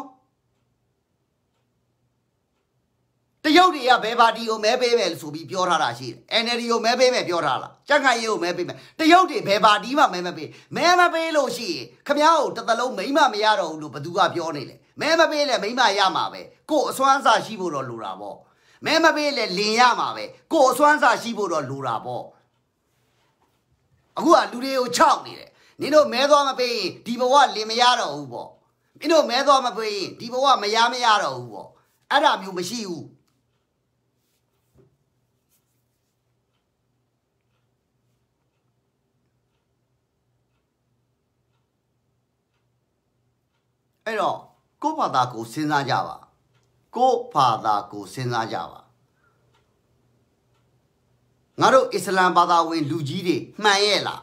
[SPEAKER 1] တရုတ်တွေကဘယ်ပါတီကိုမဲပေးမယ်ဆိုပြီးပြောထားတာရှိတယ်။ NLD ကိုမဲပေးမယ်ပြောထားလား။ကြက်ခိုင်ရေးကိုမဲပေးမယ်။တရုတ်တွေဘယ်ပါတီမှမဲမပေး။မဲမပေးလို့ရှိရင်ခမ ्या ကိုတစ်သလုံးမိမမရတော့ဘူးလို့ဘသူကပြောနေလေ။မဲမပေးလဲမိမရမှာပဲ။ကို့အစွမ်းစားရှိဖို့တော့လိုတာပေါ့။မဲမပေးလဲလင်ရမှာပဲ။ကို့အစွမ်းစားရှိဖို့တော့လိုတာပေါ့။အခုကလူတွေကိုခြောက်နေတယ်။နင်တို့မဲသွားမပေးရင်ဒီဘဝလင်မရတော့ဘူးပေါ့။မင်းတို့မဲသွားမပေးရင်ဒီဘဝမရမရတော့ဘူးပေါ့။အဲ့ဒါမျိုးမရှိဘူး။အဲ့တော့ကိုယ့်ဘာသာကိုစဉ်းစားကြပါကိုယ့်ဘာသာကိုစဉ်းစားကြပါငါတို့အစ္စလမ်ဘာသာဝင် လူကြီးတွေမှန်ရဲ့လား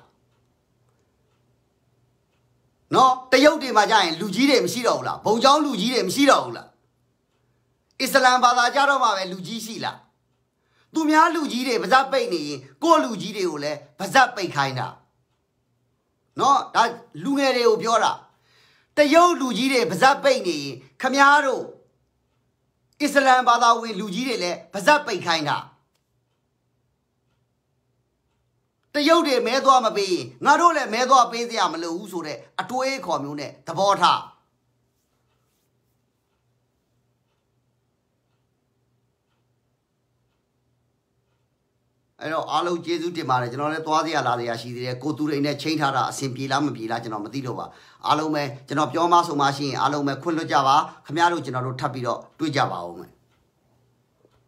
[SPEAKER 1] နော်တရုတ်တွေမှာကြရင် လူကြီးတွေမရှိတော့ဘူးလားဘုံเจ้าလူကြီးတွေမရှိတော့ဘူးလားအစ္စလမ်ဘာသာကြတော့မှပဲလူကြီးရှိလားသူများလူကြီးတွေပါဇက်ပိတ်နေရင်ကိုယ့်လူကြီးတွေကိုလည်းပါဇက်ပိတ်ခိုင်းတာနော်ဒါလူငယ်တွေကိုပြောတာတရုတ်လူကြီးတွေပါဇက်ပိတ်နေရင်ခမားတို့အစ္စလမ်ဘာသာဝင် လူကြီးတွေလည်းပါဇက်ပိတ်ခိုင်းတာတရုတ်တွေမဲသွားမပေးရင်ငါတို့လည်းမဲသွားပေးစရာမလိုဘူးဆိုတဲ့အတွေးခေါ်မျိုးနဲ့သဘောထားအဲ့တော့အားလုံးကျေးဇူးတင်ပါတယ်ကျွန်တော်လည်းသွားစရာလာစရာရှိသေးတယ်ကိုသူရိန်နဲ့ချိန်ထားတာအဆင်ပြေလားမပြေလားကျွန်တော်မသိတော့ပါအားလုံးပဲကျွန်တော်ပြောမှဆိုမှရှိရင်အားလုံးပဲခွင့်လွှတ်ကြပါခင်ဗျားတို့ကျွန်တော်တို့ထပ်ပြီးတော့တွေ့ကြပါဦးမယ်